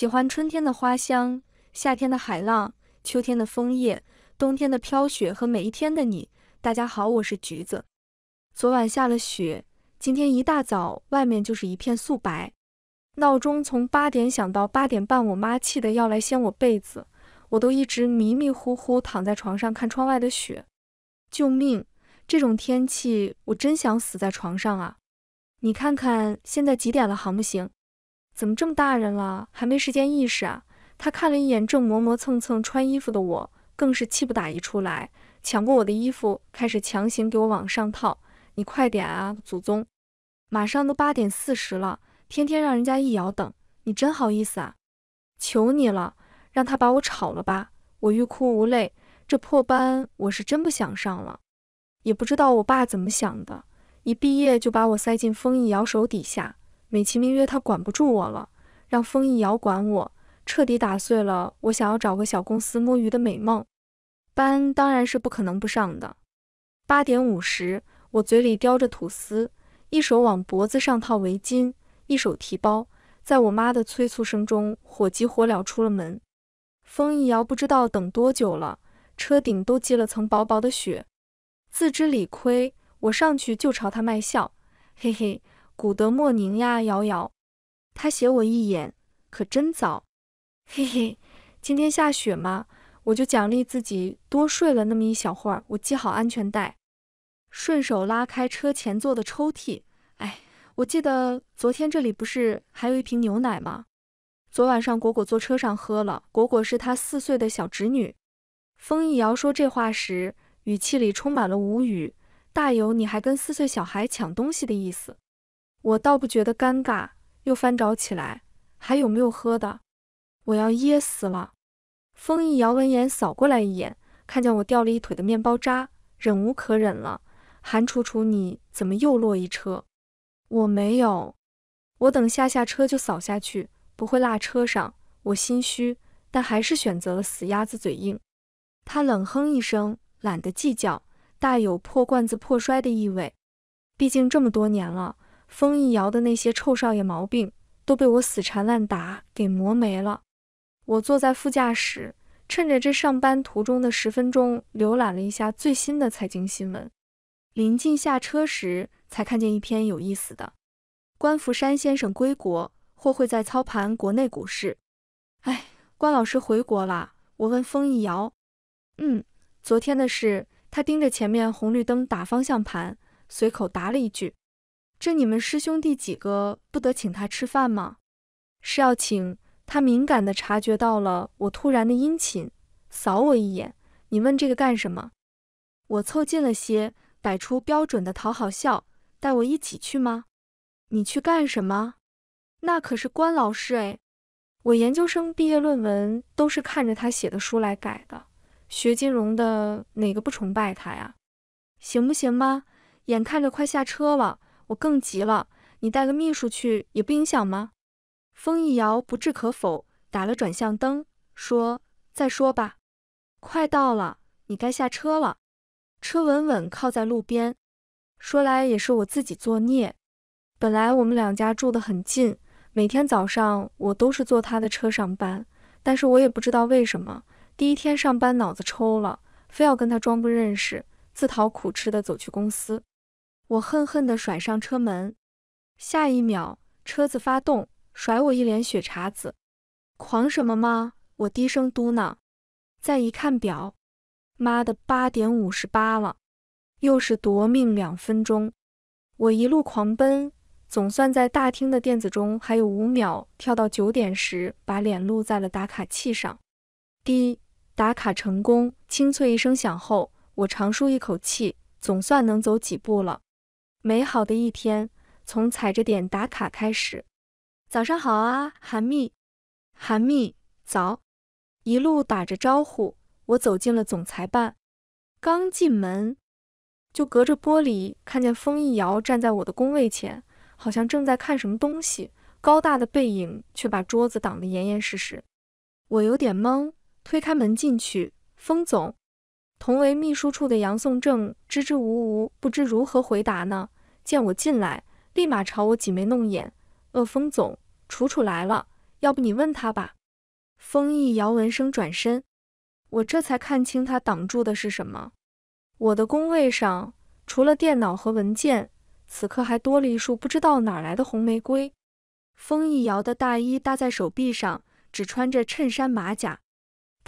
喜欢春天的花香，夏天的海浪，秋天的枫叶，冬天的飘雪和每一天的你。大家好，我是橘子。昨晚下了雪，今天一大早外面就是一片素白。闹钟从八点响到八点半，我妈气得要来掀我被子，我都一直迷迷糊糊躺在床上看窗外的雪。救命！这种天气我真想死在床上啊！你看看现在几点了，行不行？怎么这么大人了还没时间意识啊？他看了一眼正磨磨蹭蹭穿衣服的我，更是气不打一处来，抢过我的衣服开始强行给我往上套。你快点啊，祖宗！马上都八点四十了，天天让人家易摇等，你真好意思啊！求你了，让他把我炒了吧！我欲哭无泪，这破班我是真不想上了。也不知道我爸怎么想的，一毕业就把我塞进封易瑶手底下。美其名曰他管不住我了，让风一瑶管我，彻底打碎了我想要找个小公司摸鱼的美梦。班当然是不可能不上的。八点五十，我嘴里叼着吐司，一手往脖子上套围巾，一手提包，在我妈的催促声中火急火燎出了门。风一瑶不知道等多久了，车顶都积了层薄薄的雪。自知理亏，我上去就朝他卖笑，嘿嘿。古德莫宁呀，瑶瑶，他写我一眼，可真早。嘿嘿，今天下雪嘛，我就奖励自己多睡了那么一小会儿。我系好安全带，顺手拉开车前座的抽屉。哎，我记得昨天这里不是还有一瓶牛奶吗？昨晚上果果坐车上喝了。果果是他四岁的小侄女。风一瑶说这话时，语气里充满了无语。大有你还跟四岁小孩抢东西的意思？我倒不觉得尴尬，又翻找起来，还有没有喝的？我要噎死了！风一摇闻言扫过来一眼，看见我掉了一腿的面包渣，忍无可忍了：“韩楚楚，你怎么又落一车？”“我没有，我等下下车就扫下去，不会落车上。”我心虚，但还是选择了死鸭子嘴硬。他冷哼一声，懒得计较，大有破罐子破摔的意味。毕竟这么多年了。风一摇的那些臭少爷毛病都被我死缠烂打给磨没了。我坐在副驾驶，趁着这上班途中的十分钟浏览了一下最新的财经新闻。临近下车时，才看见一篇有意思的：关福山先生归国，或会在操盘国内股市。哎，关老师回国了。我问风一摇，嗯，昨天的事。他盯着前面红绿灯打方向盘，随口答了一句。这你们师兄弟几个不得请他吃饭吗？是要请他？敏感的察觉到了我突然的殷勤，扫我一眼。你问这个干什么？我凑近了些，摆出标准的讨好笑。带我一起去吗？你去干什么？那可是关老师哎！我研究生毕业论文都是看着他写的书来改的。学金融的哪个不崇拜他呀？行不行吗？眼看着快下车了。我更急了，你带个秘书去也不影响吗？风一摇不置可否，打了转向灯，说：“再说吧，快到了，你该下车了。”车稳稳靠在路边。说来也是我自己作孽，本来我们两家住得很近，每天早上我都是坐他的车上班，但是我也不知道为什么，第一天上班脑子抽了，非要跟他装不认识，自讨苦吃的走去公司。我恨恨地甩上车门，下一秒车子发动，甩我一脸血碴子。狂什么吗？我低声嘟囔。再一看表，妈的，八点五十八了，又是夺命两分钟。我一路狂奔，总算在大厅的电子钟还有五秒跳到九点时，把脸露在了打卡器上。滴，打卡成功，清脆一声响后，我长舒一口气，总算能走几步了。美好的一天从踩着点打卡开始。早上好啊，韩蜜，韩蜜早。一路打着招呼，我走进了总裁办。刚进门，就隔着玻璃看见风一瑶站在我的工位前，好像正在看什么东西。高大的背影却把桌子挡得严严实实。我有点懵，推开门进去，风总。同为秘书处的杨颂正支支吾吾，不知如何回答呢。见我进来，立马朝我挤眉弄眼：“恶风总，楚楚来了，要不你问他吧。”风逸瑶闻声转身，我这才看清他挡住的是什么。我的工位上除了电脑和文件，此刻还多了一束不知道哪来的红玫瑰。风逸瑶的大衣搭在手臂上，只穿着衬衫马甲。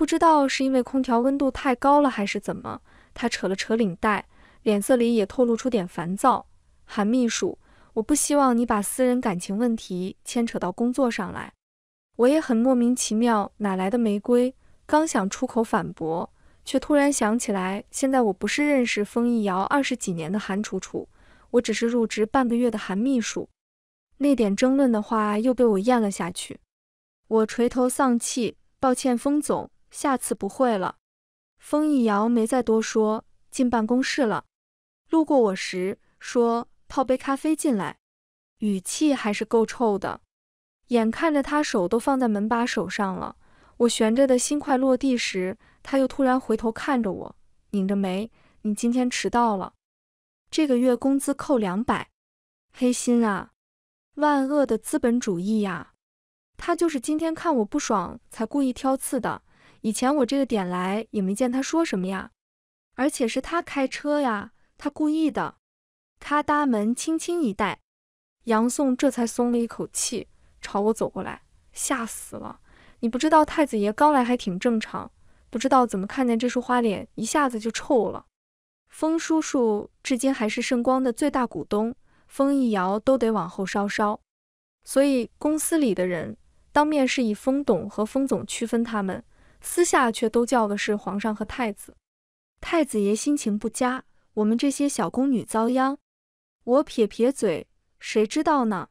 不知道是因为空调温度太高了，还是怎么？他扯了扯领带，脸色里也透露出点烦躁。韩秘书，我不希望你把私人感情问题牵扯到工作上来。我也很莫名其妙，哪来的玫瑰？刚想出口反驳，却突然想起来，现在我不是认识风一瑶二十几年的韩楚楚，我只是入职半个月的韩秘书。那点争论的话又被我咽了下去。我垂头丧气，抱歉，风总。下次不会了。风一摇没再多说，进办公室了。路过我时说：“泡杯咖啡进来。”语气还是够臭的。眼看着他手都放在门把手上了，我悬着的心快落地时，他又突然回头看着我，拧着眉：“你今天迟到了，这个月工资扣两百，黑心啊！万恶的资本主义呀！”他就是今天看我不爽，才故意挑刺的。以前我这个点来也没见他说什么呀，而且是他开车呀，他故意的。咔哒门轻轻一带，杨宋这才松了一口气，朝我走过来，吓死了！你不知道太子爷刚来还挺正常，不知道怎么看见这束花脸一下子就臭了。风叔叔至今还是圣光的最大股东，风一摇都得往后稍稍，所以公司里的人当面是以风董和风总区分他们。私下却都叫的是皇上和太子，太子爷心情不佳，我们这些小宫女遭殃。我撇撇嘴，谁知道呢？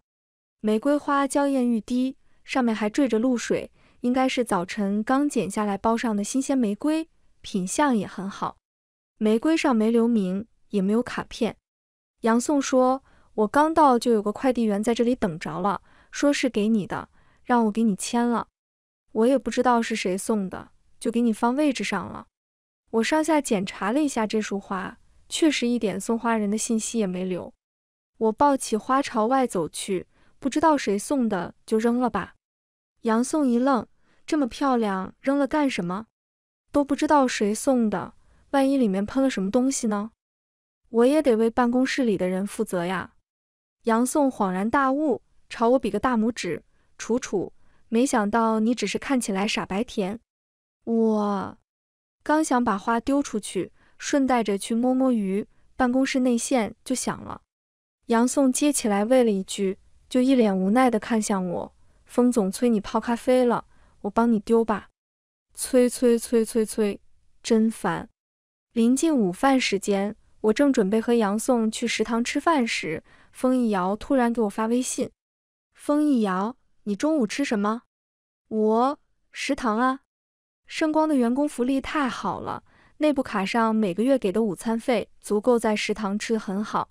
玫瑰花娇艳欲滴，上面还缀着露水，应该是早晨刚剪下来包上的新鲜玫瑰，品相也很好。玫瑰上没留名，也没有卡片。杨宋说：“我刚到就有个快递员在这里等着了，说是给你的，让我给你签了。”我也不知道是谁送的，就给你放位置上了。我上下检查了一下这束花，确实一点送花人的信息也没留。我抱起花朝外走去，不知道谁送的就扔了吧。杨宋一愣，这么漂亮扔了干什么？都不知道谁送的，万一里面喷了什么东西呢？我也得为办公室里的人负责呀。杨宋恍然大悟，朝我比个大拇指，楚楚。没想到你只是看起来傻白甜，我刚想把花丢出去，顺带着去摸摸鱼，办公室内线就响了。杨宋接起来喂了一句，就一脸无奈的看向我。风总催你泡咖啡了，我帮你丢吧。催催催催催，真烦。临近午饭时间，我正准备和杨宋去食堂吃饭时，风一瑶突然给我发微信，风一瑶。你中午吃什么？我食堂啊。圣光的员工福利太好了，内部卡上每个月给的午餐费足够在食堂吃得很好。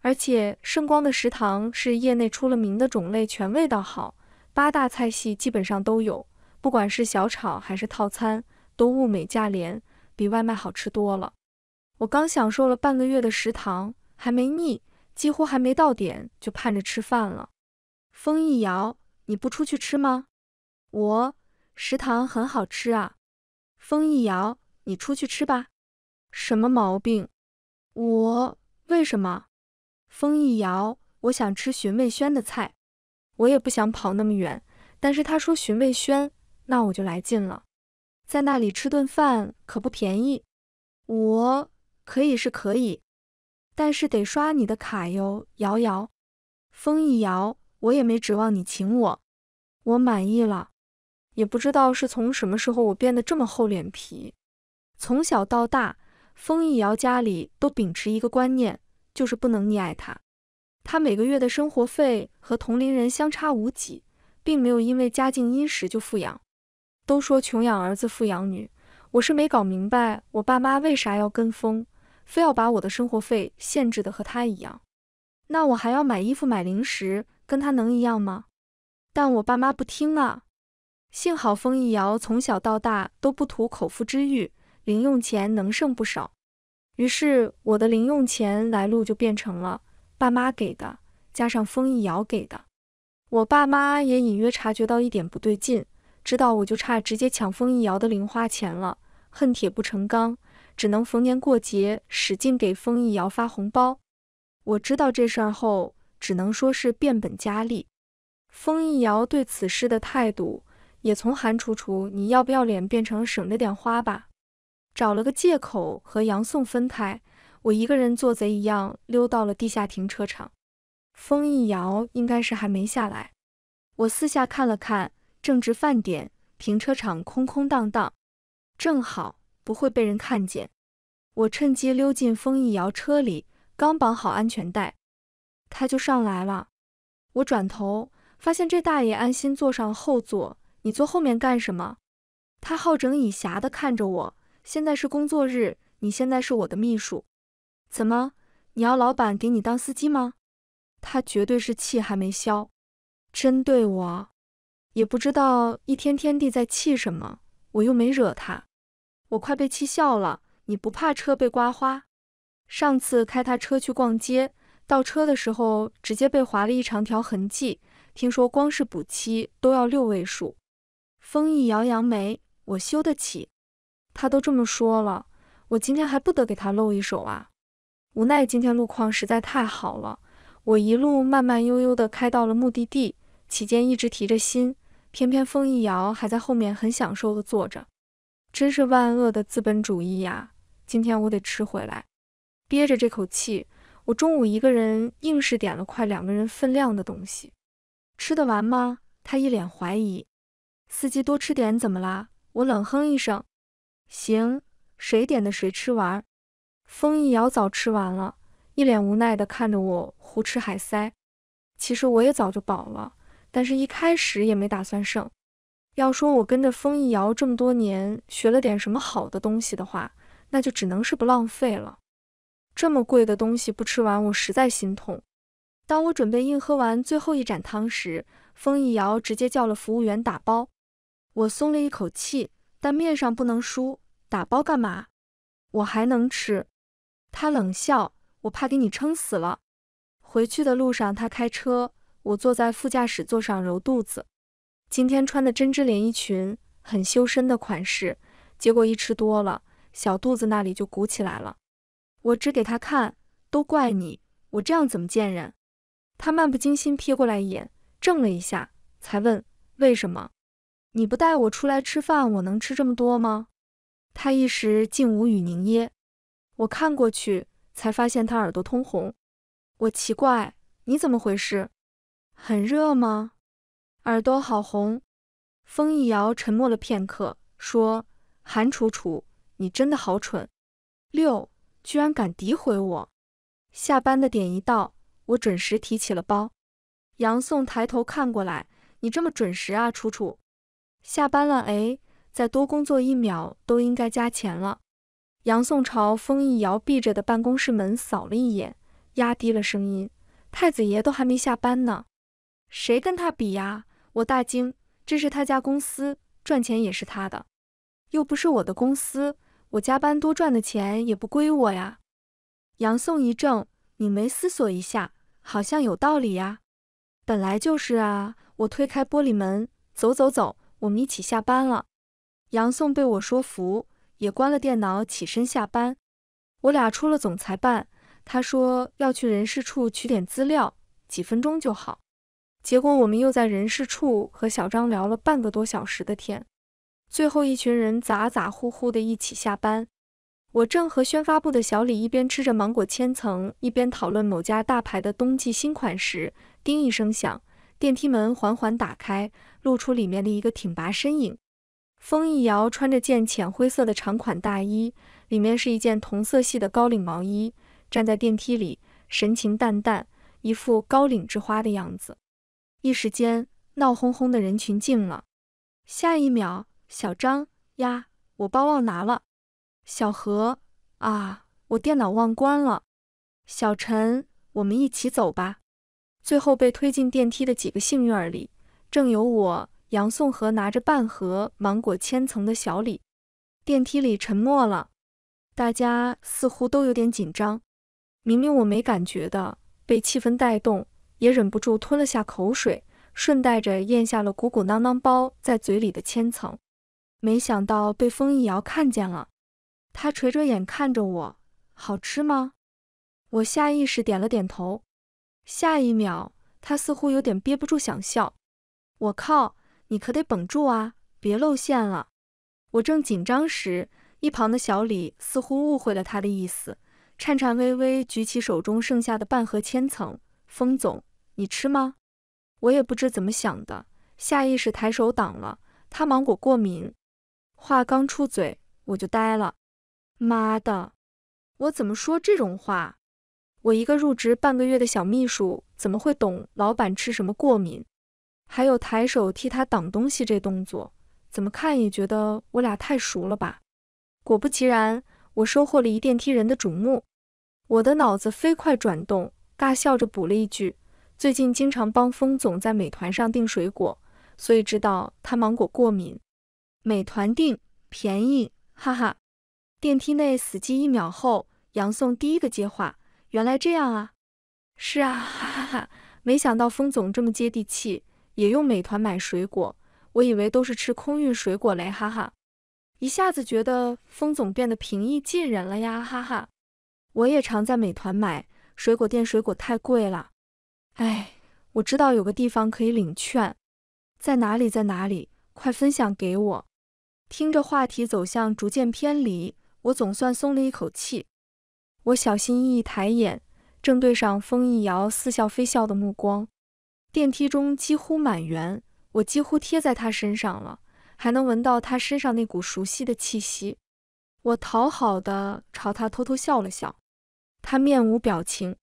而且圣光的食堂是业内出了名的种类全，味道好，八大菜系基本上都有。不管是小炒还是套餐，都物美价廉，比外卖好吃多了。我刚享受了半个月的食堂，还没腻，几乎还没到点就盼着吃饭了。风一摇。你不出去吃吗？我食堂很好吃啊。风一瑶，你出去吃吧。什么毛病？我为什么？风一瑶，我想吃寻味轩的菜，我也不想跑那么远，但是他说寻味轩，那我就来劲了。在那里吃顿饭可不便宜。我可以是可以，但是得刷你的卡哟，瑶瑶。风一瑶。我也没指望你请我，我满意了。也不知道是从什么时候，我变得这么厚脸皮。从小到大，风一瑶家里都秉持一个观念，就是不能溺爱他。他每个月的生活费和同龄人相差无几，并没有因为家境殷实就富养。都说穷养儿子富养女，我是没搞明白，我爸妈为啥要跟风，非要把我的生活费限制的和他一样？那我还要买衣服买零食。跟他能一样吗？但我爸妈不听啊。幸好风一瑶从小到大都不图口腹之欲，零用钱能剩不少。于是我的零用钱来路就变成了爸妈给的，加上风一瑶给的。我爸妈也隐约察觉到一点不对劲，知道我就差直接抢风一瑶的零花钱了，恨铁不成钢，只能逢年过节使劲给风一瑶发红包。我知道这事儿后。只能说是变本加厉。封一瑶对此事的态度也从“韩楚楚，你要不要脸”变成“省着点花吧”。找了个借口和杨宋分开，我一个人做贼一样溜到了地下停车场。封一瑶应该是还没下来，我四下看了看，正值饭点，停车场空空荡荡，正好不会被人看见。我趁机溜进封一瑶车里，刚绑好安全带。他就上来了，我转头发现这大爷安心坐上后座。你坐后面干什么？他好整以暇地看着我。现在是工作日，你现在是我的秘书，怎么你要老板给你当司机吗？他绝对是气还没消，针对我，也不知道一天天地在气什么，我又没惹他，我快被气笑了。你不怕车被刮花？上次开他车去逛街。倒车的时候直接被划了一长条痕迹，听说光是补漆都要六位数。风一摇扬眉，我修得起。他都这么说了，我今天还不得给他露一手啊？无奈今天路况实在太好了，我一路慢慢悠悠的开到了目的地，期间一直提着心。偏偏风一摇还在后面很享受的坐着，真是万恶的资本主义呀！今天我得吃回来，憋着这口气。我中午一个人硬是点了快两个人分量的东西，吃得完吗？他一脸怀疑。司机多吃点怎么啦？我冷哼一声。行，谁点的谁吃完。风一瑶早吃完了，一脸无奈地看着我胡吃海塞。其实我也早就饱了，但是一开始也没打算剩。要说我跟着风一瑶这么多年学了点什么好的东西的话，那就只能是不浪费了。这么贵的东西不吃完，我实在心痛。当我准备硬喝完最后一盏汤时，风一摇直接叫了服务员打包。我松了一口气，但面上不能输。打包干嘛？我还能吃。他冷笑，我怕给你撑死了。回去的路上，他开车，我坐在副驾驶座上揉肚子。今天穿的针织连衣裙，很修身的款式，结果一吃多了，小肚子那里就鼓起来了。我只给他看，都怪你，我这样怎么见人？他漫不经心瞥过来一眼，怔了一下，才问：为什么？你不带我出来吃饭，我能吃这么多吗？他一时竟无语凝噎。我看过去，才发现他耳朵通红。我奇怪，你怎么回事？很热吗？耳朵好红。风一摇沉默了片刻，说：韩楚楚，你真的好蠢。六。居然敢诋毁我！下班的点一到，我准时提起了包。杨宋抬头看过来：“你这么准时啊，楚楚，下班了哎，再多工作一秒都应该加钱了。”杨宋朝风一摇闭着的办公室门扫了一眼，压低了声音：“太子爷都还没下班呢，谁跟他比呀？”我大惊：“这是他家公司，赚钱也是他的，又不是我的公司。”我加班多赚的钱也不归我呀！杨宋一怔，你没思索一下，好像有道理呀。本来就是啊！我推开玻璃门，走走走，我们一起下班了。杨宋被我说服，也关了电脑，起身下班。我俩出了总裁办，他说要去人事处取点资料，几分钟就好。结果我们又在人事处和小张聊了半个多小时的天。最后一群人咋咋呼呼的一起下班。我正和宣发部的小李一边吃着芒果千层，一边讨论某家大牌的冬季新款时，叮一声响，电梯门缓缓打开，露出里面的一个挺拔身影。风一瑶穿着件浅灰色的长款大衣，里面是一件同色系的高领毛衣，站在电梯里，神情淡淡，一副高领之花的样子。一时间，闹哄哄的人群静了。下一秒。小张呀，我包忘拿了。小何啊，我电脑忘关了。小陈，我们一起走吧。最后被推进电梯的几个幸运儿里，正有我杨颂河拿着半盒芒果千层的小李。电梯里沉默了，大家似乎都有点紧张。明明我没感觉的，被气氛带动，也忍不住吞了下口水，顺带着咽下了鼓鼓囊囊包在嘴里的千层。没想到被封一摇看见了，他垂着眼看着我，好吃吗？我下意识点了点头。下一秒，他似乎有点憋不住想笑。我靠，你可得绷住啊，别露馅了！我正紧张时，一旁的小李似乎误会了他的意思，颤颤巍巍举起手中剩下的半盒千层。封总，你吃吗？我也不知怎么想的，下意识抬手挡了。他芒果过敏。话刚出嘴，我就呆了。妈的，我怎么说这种话？我一个入职半个月的小秘书，怎么会懂老板吃什么过敏？还有抬手替他挡东西这动作，怎么看也觉得我俩太熟了吧？果不其然，我收获了一电梯人的瞩目。我的脑子飞快转动，尬笑着补了一句：“最近经常帮风总在美团上订水果，所以知道他芒果过敏。”美团订便宜，哈哈。电梯内死机一秒后，杨颂第一个接话：“原来这样啊，是啊，哈哈哈。没想到风总这么接地气，也用美团买水果，我以为都是吃空运水果嘞，哈哈。一下子觉得风总变得平易近人了呀，哈哈。我也常在美团买水果，店水果太贵了，哎，我知道有个地方可以领券，在哪里，在哪里，快分享给我。”听着话题走向逐渐偏离，我总算松了一口气。我小心翼翼抬眼，正对上风一摇似笑非笑的目光。电梯中几乎满员，我几乎贴在他身上了，还能闻到他身上那股熟悉的气息。我讨好的朝他偷偷笑了笑，他面无表情。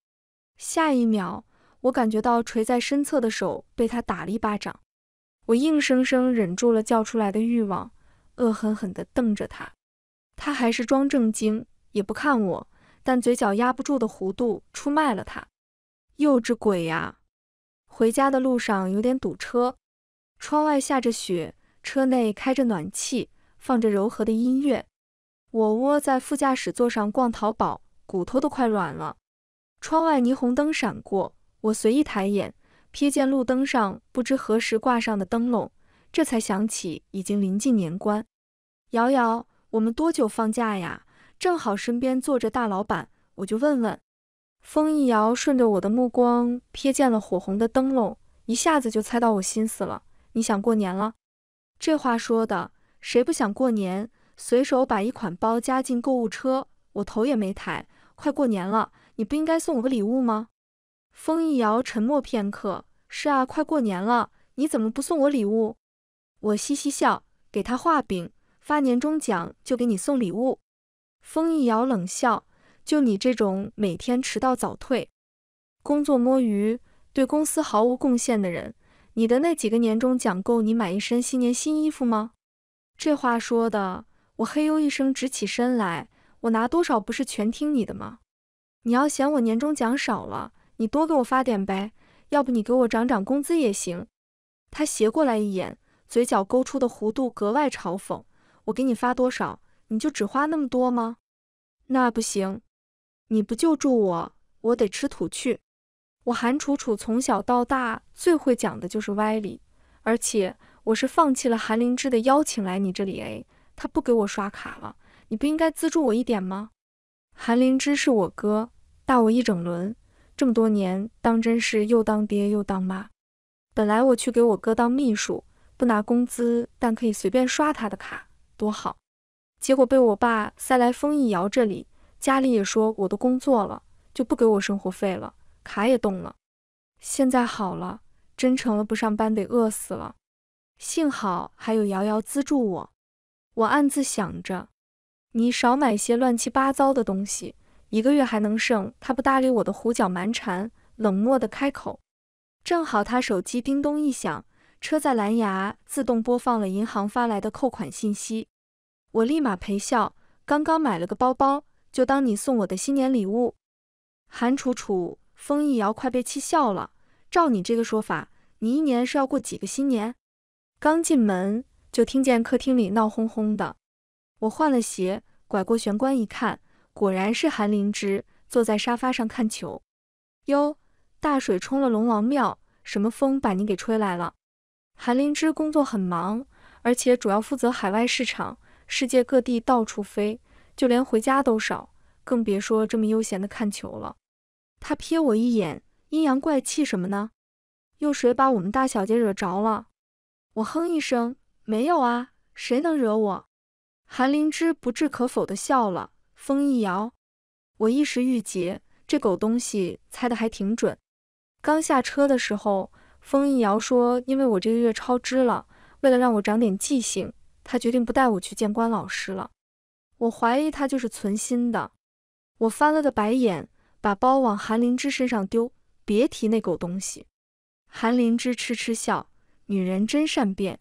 下一秒，我感觉到垂在身侧的手被他打了一巴掌，我硬生生忍住了叫出来的欲望。恶狠狠地瞪着他，他还是装正经，也不看我，但嘴角压不住的弧度出卖了他，幼稚鬼呀！回家的路上有点堵车，窗外下着雪，车内开着暖气，放着柔和的音乐，我窝在副驾驶座上逛淘宝，骨头都快软了。窗外霓虹灯闪过，我随意抬眼，瞥见路灯上不知何时挂上的灯笼。这才想起已经临近年关，瑶瑶，我们多久放假呀？正好身边坐着大老板，我就问问。风一瑶顺着我的目光瞥见了火红的灯笼，一下子就猜到我心思了。你想过年了？这话说的，谁不想过年？随手把一款包加进购物车，我头也没抬。快过年了，你不应该送我个礼物吗？风一瑶沉默片刻，是啊，快过年了，你怎么不送我礼物？我嘻嘻笑，给他画饼，发年终奖就给你送礼物。风一摇冷笑：“就你这种每天迟到早退、工作摸鱼、对公司毫无贡献的人，你的那几个年终奖够你买一身新年新衣服吗？”这话说的，我嘿呦一声直起身来：“我拿多少不是全听你的吗？你要嫌我年终奖少了，你多给我发点呗。要不你给我涨涨工资也行。”他斜过来一眼。嘴角勾出的弧度格外嘲讽。我给你发多少，你就只花那么多吗？那不行，你不救助我，我得吃土去。我韩楚楚从小到大最会讲的就是歪理，而且我是放弃了韩灵芝的邀请来你这里。A，他不给我刷卡了，你不应该资助我一点吗？韩灵芝是我哥，大我一整轮，这么多年当真是又当爹又当妈。本来我去给我哥当秘书。不拿工资，但可以随便刷他的卡，多好！结果被我爸塞来封一摇，这里，家里也说我都工作了，就不给我生活费了，卡也冻了。现在好了，真成了不上班得饿死了。幸好还有瑶瑶资助我，我暗自想着，你少买些乱七八糟的东西，一个月还能剩。他不搭理我的胡搅蛮缠，冷漠的开口。正好他手机叮咚一响。车载蓝牙自动播放了银行发来的扣款信息，我立马陪笑。刚刚买了个包包，就当你送我的新年礼物。韩楚楚，风一遥快被气笑了。照你这个说法，你一年是要过几个新年？刚进门就听见客厅里闹哄哄的，我换了鞋，拐过玄关一看，果然是韩灵芝坐在沙发上看球。哟，大水冲了龙王庙，什么风把你给吹来了？韩灵芝工作很忙，而且主要负责海外市场，世界各地到处飞，就连回家都少，更别说这么悠闲的看球了。他瞥我一眼，阴阳怪气：“什么呢？又谁把我们大小姐惹着了？”我哼一声：“没有啊，谁能惹我？”韩灵芝不置可否的笑了，风一摇，我一时郁结，这狗东西猜的还挺准。刚下车的时候。风一瑶说：“因为我这个月超支了，为了让我长点记性，他决定不带我去见关老师了。我怀疑他就是存心的。”我翻了个白眼，把包往韩灵芝身上丢：“别提那狗东西！”韩灵芝痴痴笑：“女人真善变，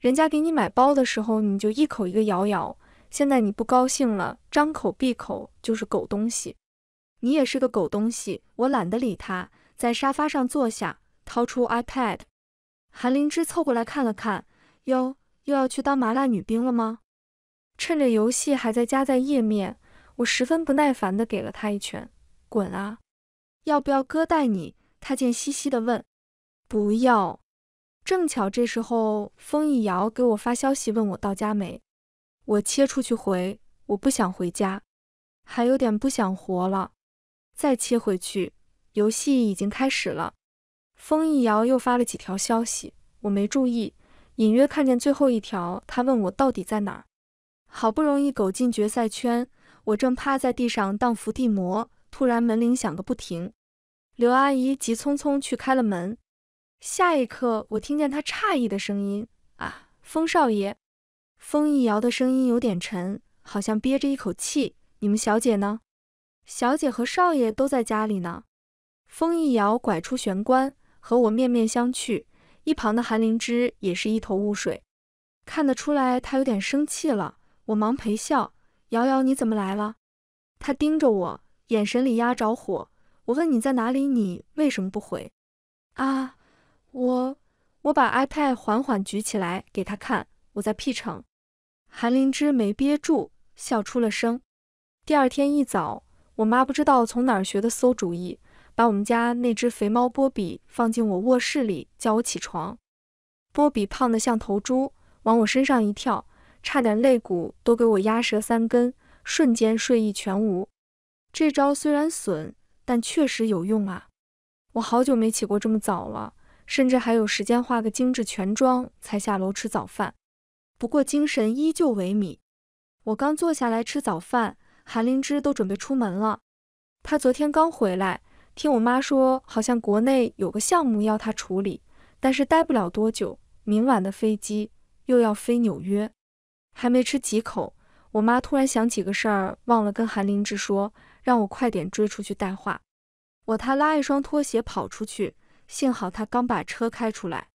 人家给你买包的时候，你就一口一个瑶瑶；现在你不高兴了，张口闭口就是狗东西。你也是个狗东西！”我懒得理他，在沙发上坐下。掏出 iPad，韩灵芝凑过来看了看，哟，又要去当麻辣女兵了吗？趁着游戏还在加载页面，我十分不耐烦的给了他一拳，滚啊！要不要哥带你？他贱兮兮的问。不要。正巧这时候，风一摇给我发消息问我到家没，我切出去回，我不想回家，还有点不想活了。再切回去，游戏已经开始了。风一摇又发了几条消息，我没注意，隐约看见最后一条，他问我到底在哪。儿。好不容易狗进决赛圈，我正趴在地上当伏地魔，突然门铃响个不停。刘阿姨急匆匆去开了门，下一刻我听见她诧异的声音：“啊，风少爷！”风一摇的声音有点沉，好像憋着一口气。你们小姐呢？小姐和少爷都在家里呢。风一摇拐出玄关。和我面面相觑，一旁的韩灵芝也是一头雾水，看得出来她有点生气了。我忙陪笑：“瑶瑶，你怎么来了？”她盯着我，眼神里压着火。我问：“你在哪里？你为什么不回？”啊，我我把 iPad 缓缓举起来给她看：“我在 P 城。”韩灵芝没憋住，笑出了声。第二天一早，我妈不知道从哪儿学的馊主意。把我们家那只肥猫波比放进我卧室里，叫我起床。波比胖得像头猪，往我身上一跳，差点肋骨都给我压折三根，瞬间睡意全无。这招虽然损，但确实有用啊！我好久没起过这么早了，甚至还有时间化个精致全妆才下楼吃早饭。不过精神依旧萎靡。我刚坐下来吃早饭，韩灵芝都准备出门了。她昨天刚回来。听我妈说，好像国内有个项目要她处理，但是待不了多久，明晚的飞机又要飞纽约。还没吃几口，我妈突然想起个事儿，忘了跟韩林芝说，让我快点追出去带话。我他拉一双拖鞋跑出去，幸好他刚把车开出来。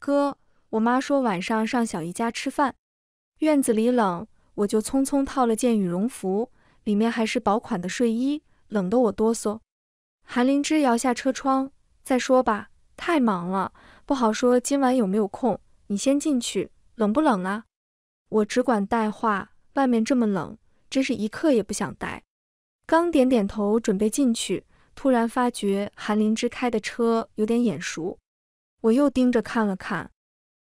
哥，我妈说晚上上小姨家吃饭，院子里冷，我就匆匆套了件羽绒服，里面还是薄款的睡衣，冷得我哆嗦。韩灵芝摇下车窗，再说吧，太忙了，不好说今晚有没有空。你先进去，冷不冷啊？我只管带话，外面这么冷，真是一刻也不想待。刚点点头准备进去，突然发觉韩灵芝开的车有点眼熟，我又盯着看了看，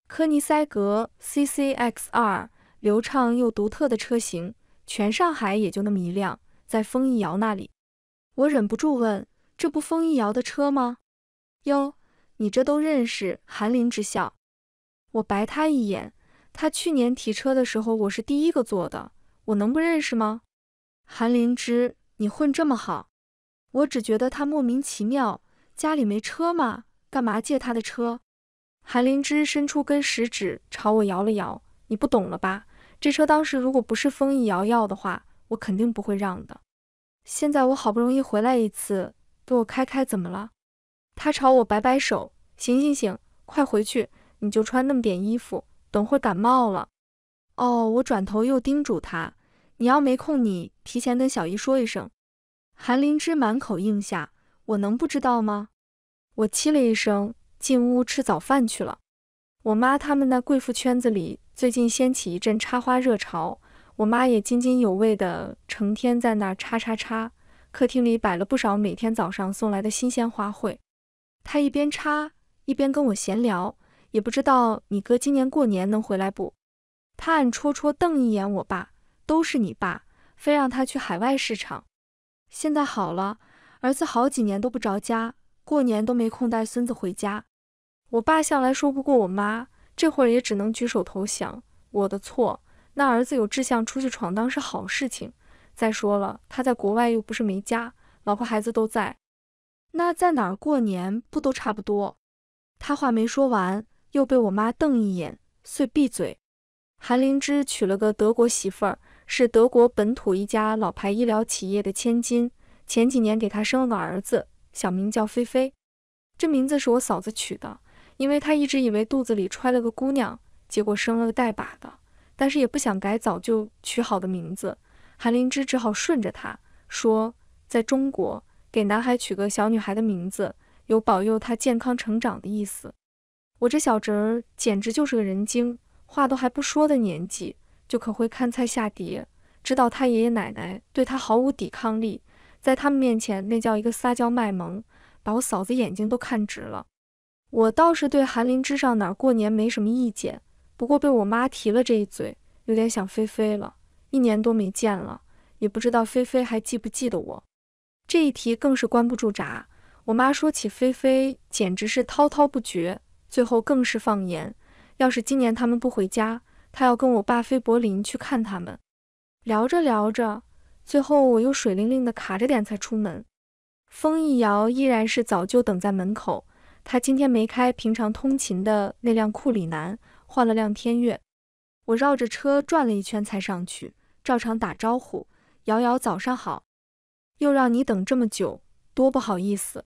柯尼塞格 C C X R，流畅又独特的车型，全上海也就那么一辆，在风一摇那里。我忍不住问。这不风逸瑶的车吗？哟，你这都认识韩林芝笑？我白他一眼。他去年提车的时候，我是第一个坐的，我能不认识吗？韩林之，你混这么好，我只觉得他莫名其妙。家里没车吗？干嘛借他的车？韩林之伸出根食指朝我摇了摇，你不懂了吧？这车当时如果不是风逸瑶要的话，我肯定不会让的。现在我好不容易回来一次。给我开开，怎么了？他朝我摆摆手，行行行，快回去。你就穿那么点衣服，等会感冒了。哦，我转头又叮嘱他，你要没空，你提前跟小姨说一声。韩灵芝满口应下。我能不知道吗？我嘁了一声，进屋吃早饭去了。我妈他们那贵妇圈子里最近掀起一阵插花热潮，我妈也津津有味的成天在那插插插。客厅里摆了不少每天早上送来的新鲜花卉，他一边插一边跟我闲聊，也不知道你哥今年过年能回来不？他暗戳戳瞪一眼我爸，都是你爸，非让他去海外市场。现在好了，儿子好几年都不着家，过年都没空带孙子回家。我爸向来说不过我妈，这会儿也只能举手投降。我的错，那儿子有志向出去闯荡是好事情。再说了，他在国外又不是没家，老婆孩子都在，那在哪儿过年不都差不多？他话没说完，又被我妈瞪一眼，遂闭嘴。韩灵芝娶了个德国媳妇儿，是德国本土一家老牌医疗企业的千金，前几年给他生了个儿子，小名叫菲菲，这名字是我嫂子取的，因为她一直以为肚子里揣了个姑娘，结果生了个带把的，但是也不想改早就取好的名字。韩灵芝只好顺着他说：“在中国，给男孩取个小女孩的名字，有保佑他健康成长的意思。我这小侄儿简直就是个人精，话都还不说的年纪，就可会看菜下碟，知道他爷爷奶奶对他毫无抵抗力，在他们面前那叫一个撒娇卖萌，把我嫂子眼睛都看直了。我倒是对韩灵芝上哪过年没什么意见，不过被我妈提了这一嘴，有点想飞飞了。”一年多没见了，也不知道菲菲还记不记得我。这一提更是关不住闸，我妈说起菲菲简直是滔滔不绝，最后更是放言，要是今年他们不回家，她要跟我爸飞柏林去看他们。聊着聊着，最后我又水灵灵的卡着点才出门。风一瑶依然是早就等在门口，她今天没开平常通勤的那辆库里南，换了辆天悦。我绕着车转了一圈才上去。照常打招呼，瑶瑶早上好，又让你等这么久，多不好意思。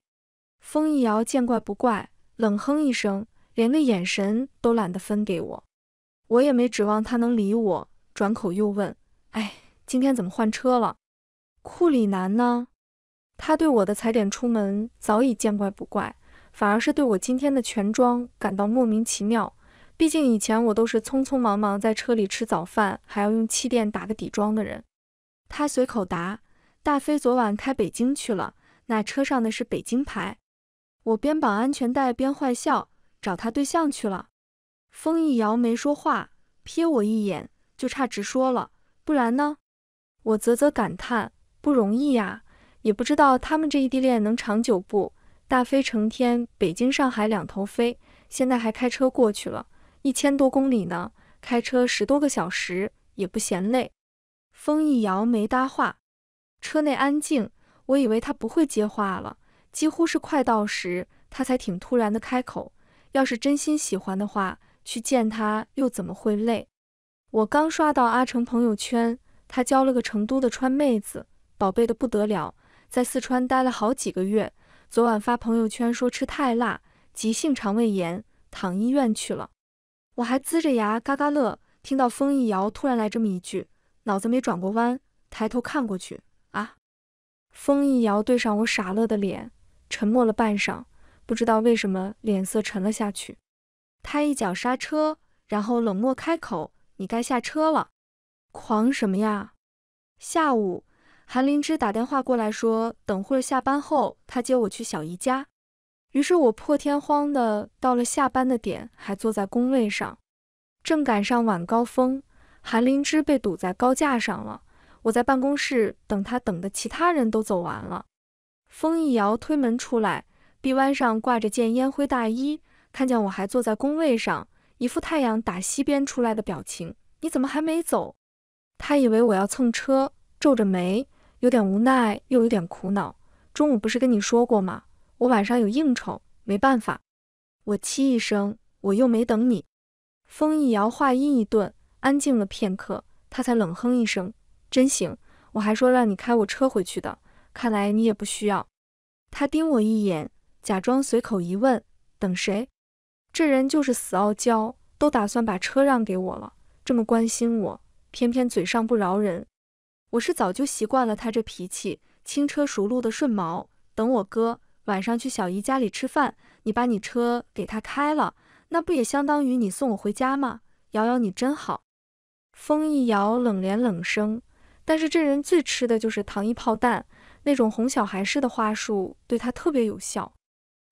风一瑶见怪不怪，冷哼一声，连个眼神都懒得分给我。我也没指望他能理我，转口又问，哎，今天怎么换车了？库里南呢？他对我的踩点出门早已见怪不怪，反而是对我今天的全装感到莫名其妙。毕竟以前我都是匆匆忙忙在车里吃早饭，还要用气垫打个底妆的人。他随口答：“大飞昨晚开北京去了，那车上的是北京牌。”我边绑安全带边坏笑：“找他对象去了。”风一摇没说话，瞥我一眼，就差直说了。不然呢？我啧啧感叹：“不容易呀，也不知道他们这异地恋能长久不？”大飞成天北京上海两头飞，现在还开车过去了。一千多公里呢，开车十多个小时也不嫌累。风一摇没搭话，车内安静，我以为他不会接话了。几乎是快到时，他才挺突然的开口。要是真心喜欢的话，去见他又怎么会累？我刚刷到阿成朋友圈，他交了个成都的川妹子，宝贝的不得了，在四川待了好几个月。昨晚发朋友圈说吃太辣，急性肠胃炎，躺医院去了。我还龇着牙嘎嘎乐，听到风一摇突然来这么一句，脑子没转过弯，抬头看过去啊，风一摇对上我傻乐的脸，沉默了半晌，不知道为什么脸色沉了下去。他一脚刹车，然后冷漠开口：“你该下车了。”狂什么呀？下午，韩灵芝打电话过来，说等会儿下班后她接我去小姨家。于是我破天荒的到了下班的点，还坐在工位上，正赶上晚高峰，韩灵芝被堵在高架上了。我在办公室等他，等的其他人都走完了。风一摇推门出来，臂弯上挂着件烟灰大衣，看见我还坐在工位上，一副太阳打西边出来的表情。你怎么还没走？他以为我要蹭车，皱着眉，有点无奈又有点苦恼。中午不是跟你说过吗？我晚上有应酬，没办法。我七一声，我又没等你。风一摇，话音一顿，安静了片刻，他才冷哼一声：“真行，我还说让你开我车回去的，看来你也不需要。”他盯我一眼，假装随口一问：“等谁？”这人就是死傲娇，都打算把车让给我了，这么关心我，偏偏嘴上不饶人。我是早就习惯了他这脾气，轻车熟路的顺毛等我哥。晚上去小姨家里吃饭，你把你车给她开了，那不也相当于你送我回家吗？瑶瑶，你真好。风一摇冷脸冷声，但是这人最吃的就是糖衣炮弹，那种哄小孩式的话术对他特别有效。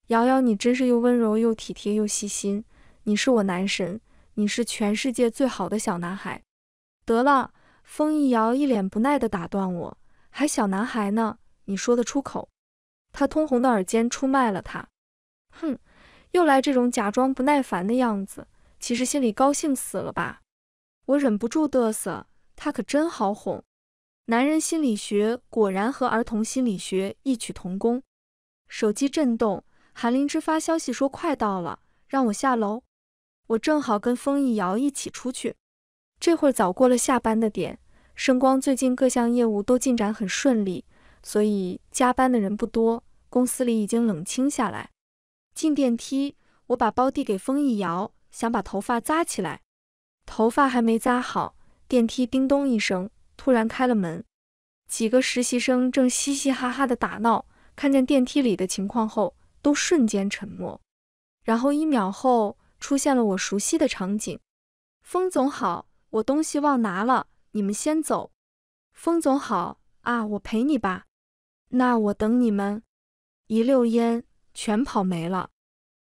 瑶瑶，你真是又温柔又体贴又细心，你是我男神，你是全世界最好的小男孩。得了，风一摇一脸不耐地打断我，还小男孩呢？你说得出口？他通红的耳尖出卖了他，哼，又来这种假装不耐烦的样子，其实心里高兴死了吧？我忍不住嘚瑟，他可真好哄。男人心理学果然和儿童心理学异曲同工。手机震动，韩灵芝发消息说快到了，让我下楼。我正好跟风一瑶一起出去。这会儿早过了下班的点，圣光最近各项业务都进展很顺利。所以加班的人不多，公司里已经冷清下来。进电梯，我把包递给风一摇，想把头发扎起来。头发还没扎好，电梯叮咚一声，突然开了门。几个实习生正嘻嘻哈哈的打闹，看见电梯里的情况后，都瞬间沉默。然后一秒后，出现了我熟悉的场景。风总好，我东西忘拿了，你们先走。风总好啊，我陪你吧。那我等你们，一溜烟全跑没了。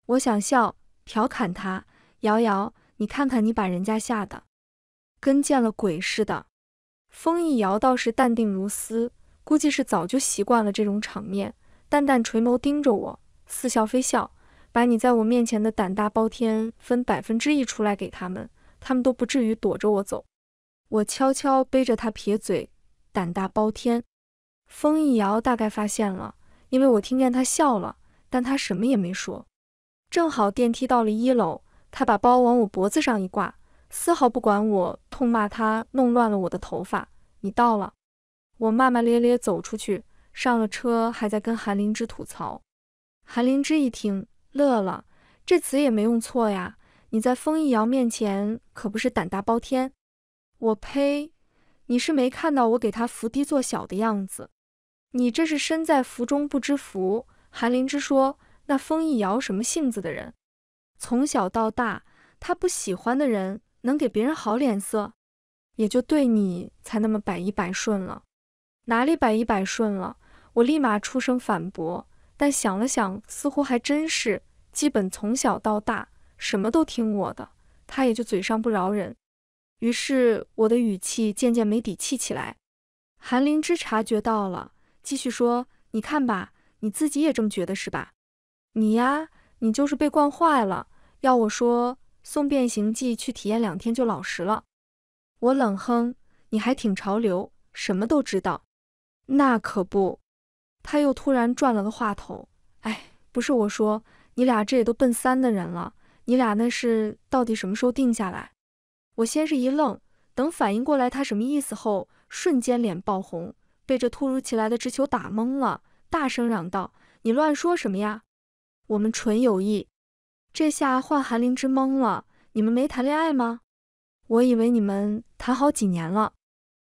我想笑，调侃他：“瑶瑶，你看看你把人家吓的，跟见了鬼似的。”风一瑶倒是淡定如斯，估计是早就习惯了这种场面，淡淡垂眸盯着我，似笑非笑。把你在我面前的胆大包天分百分之一出来给他们，他们都不至于躲着我走。我悄悄背着他撇嘴，胆大包天。风一摇大概发现了，因为我听见他笑了，但他什么也没说。正好电梯到了一楼，他把包往我脖子上一挂，丝毫不管我，痛骂他弄乱了我的头发。你到了，我骂骂咧咧走出去，上了车还在跟韩灵芝吐槽。韩灵芝一听乐了，这词也没用错呀，你在风一摇面前可不是胆大包天。我呸，你是没看到我给他伏低做小的样子。你这是身在福中不知福。韩灵芝说：“那风一摇什么性子的人？从小到大，他不喜欢的人能给别人好脸色，也就对你才那么百依百顺了。哪里百依百顺了？我立马出声反驳，但想了想，似乎还真是。基本从小到大，什么都听我的，他也就嘴上不饶人。于是我的语气渐渐没底气起来。韩灵芝察觉到了。”继续说，你看吧，你自己也这么觉得是吧？你呀，你就是被惯坏了。要我说，送变形计去体验两天就老实了。我冷哼，你还挺潮流，什么都知道。那可不。他又突然转了个话头，哎，不是我说，你俩这也都奔三的人了，你俩那是到底什么时候定下来？我先是一愣，等反应过来他什么意思后，瞬间脸爆红。被这突如其来的直球打懵了，大声嚷道：“你乱说什么呀？我们纯友谊。”这下换韩灵芝懵了：“你们没谈恋爱吗？我以为你们谈好几年了，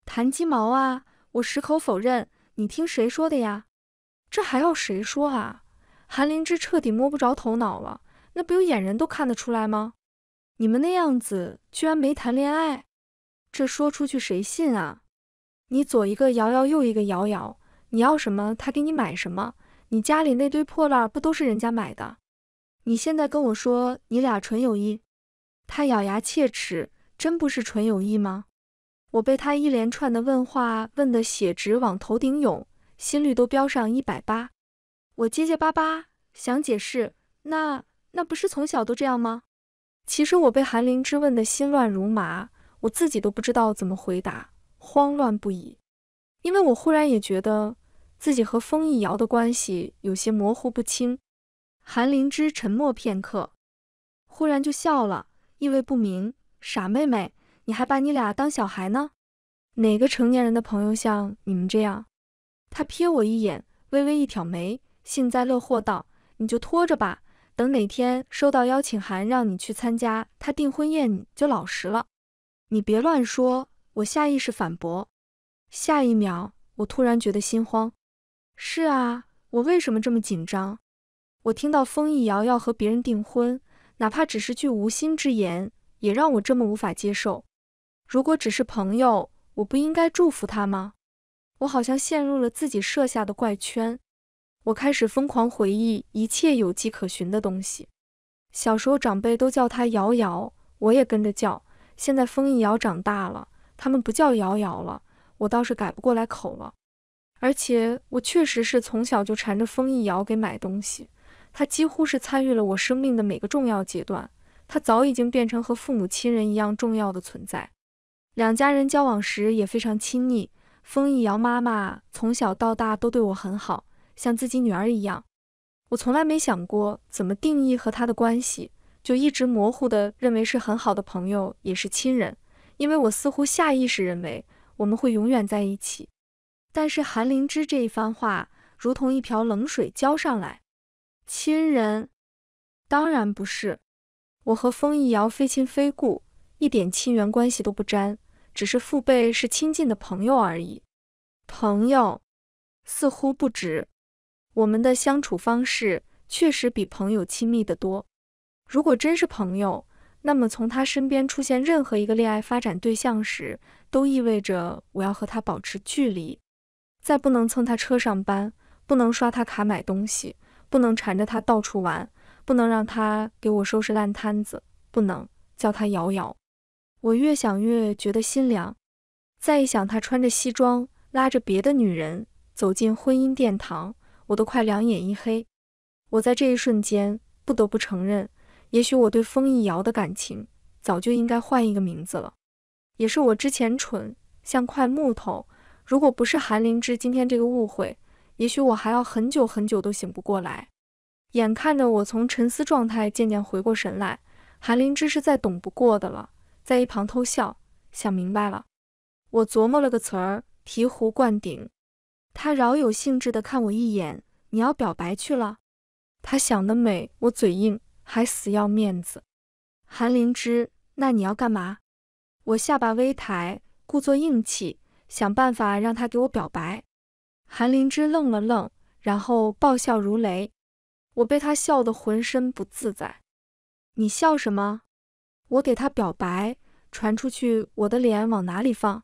谈鸡毛啊！我矢口否认。你听谁说的呀？这还要谁说啊？”韩灵芝彻底摸不着头脑了：“那不有眼人都看得出来吗？你们那样子居然没谈恋爱，这说出去谁信啊？”你左一个摇摇，右一个摇摇，你要什么他给你买什么，你家里那堆破烂不都是人家买的？你现在跟我说你俩纯友谊？他咬牙切齿，真不是纯友谊吗？我被他一连串的问话问得血直往头顶涌，心率都飙上一百八。我结结巴巴想解释，那那不是从小都这样吗？其实我被韩林芝问的心乱如麻，我自己都不知道怎么回答。慌乱不已，因为我忽然也觉得自己和风逸瑶的关系有些模糊不清。韩灵芝沉默片刻，忽然就笑了，意味不明：“傻妹妹，你还把你俩当小孩呢？哪个成年人的朋友像你们这样？”她瞥我一眼，微微一挑眉，幸灾乐祸道：“你就拖着吧，等哪天收到邀请函让你去参加他订婚宴，你就老实了。你别乱说。”我下意识反驳，下一秒我突然觉得心慌。是啊，我为什么这么紧张？我听到风亦瑶要和别人订婚，哪怕只是句无心之言，也让我这么无法接受。如果只是朋友，我不应该祝福他吗？我好像陷入了自己设下的怪圈。我开始疯狂回忆一切有迹可循的东西。小时候长辈都叫他瑶瑶，我也跟着叫。现在风亦瑶长大了。他们不叫瑶瑶了，我倒是改不过来口了。而且我确实是从小就缠着封一瑶给买东西，她几乎是参与了我生命的每个重要阶段，她早已经变成和父母亲人一样重要的存在。两家人交往时也非常亲密，封一瑶妈妈从小到大都对我很好，像自己女儿一样。我从来没想过怎么定义和她的关系，就一直模糊的认为是很好的朋友，也是亲人。因为我似乎下意识认为我们会永远在一起，但是韩灵芝这一番话如同一瓢冷水浇上来。亲人当然不是，我和风逸瑶非亲非故，一点亲缘关系都不沾，只是父辈是亲近的朋友而已。朋友似乎不止，我们的相处方式确实比朋友亲密得多。如果真是朋友。那么，从他身边出现任何一个恋爱发展对象时，都意味着我要和他保持距离。再不能蹭他车上班，不能刷他卡买东西，不能缠着他到处玩，不能让他给我收拾烂摊子，不能叫他瑶瑶。我越想越觉得心凉。再一想，他穿着西装拉着别的女人走进婚姻殿堂，我都快两眼一黑。我在这一瞬间不得不承认。也许我对风一瑶的感情早就应该换一个名字了，也是我之前蠢，像块木头。如果不是韩林芝今天这个误会，也许我还要很久很久都醒不过来。眼看着我从沉思状态渐渐回过神来，韩林芝是再懂不过的了，在一旁偷笑。想明白了，我琢磨了个词儿，醍醐灌顶。他饶有兴致地看我一眼，你要表白去了？他想得美，我嘴硬。还死要面子，韩灵芝，那你要干嘛？我下巴微抬，故作硬气，想办法让他给我表白。韩灵芝愣了愣，然后爆笑如雷。我被他笑得浑身不自在。你笑什么？我给他表白，传出去我的脸往哪里放？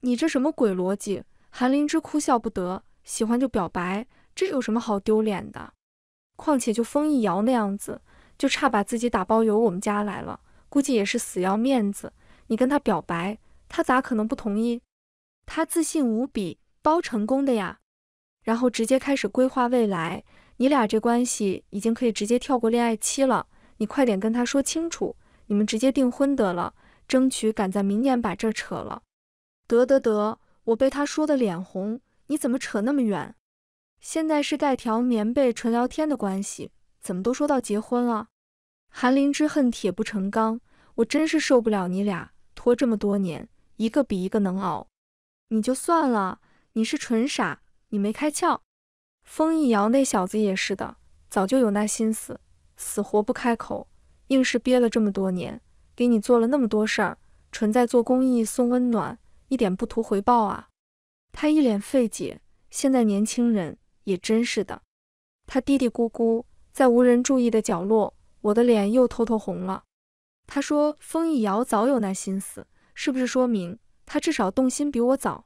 你这什么鬼逻辑？韩灵芝哭笑不得。喜欢就表白，这有什么好丢脸的？况且就风一摇那样子。就差把自己打包邮我们家来了，估计也是死要面子。你跟他表白，他咋可能不同意？他自信无比，包成功的呀。然后直接开始规划未来，你俩这关系已经可以直接跳过恋爱期了。你快点跟他说清楚，你们直接订婚得了，争取赶在明年把这扯了。得得得，我被他说得脸红，你怎么扯那么远？现在是盖条棉被纯聊天的关系。怎么都说到结婚了？韩林之恨铁不成钢，我真是受不了你俩拖这么多年，一个比一个能熬。你就算了，你是纯傻，你没开窍。风一瑶那小子也是的，早就有那心思，死活不开口，硬是憋了这么多年，给你做了那么多事儿，纯在做公益送温暖，一点不图回报啊。他一脸费解，现在年轻人也真是的。他嘀嘀咕咕。在无人注意的角落，我的脸又偷偷红了。他说：“风一摇早有那心思，是不是说明他至少动心比我早？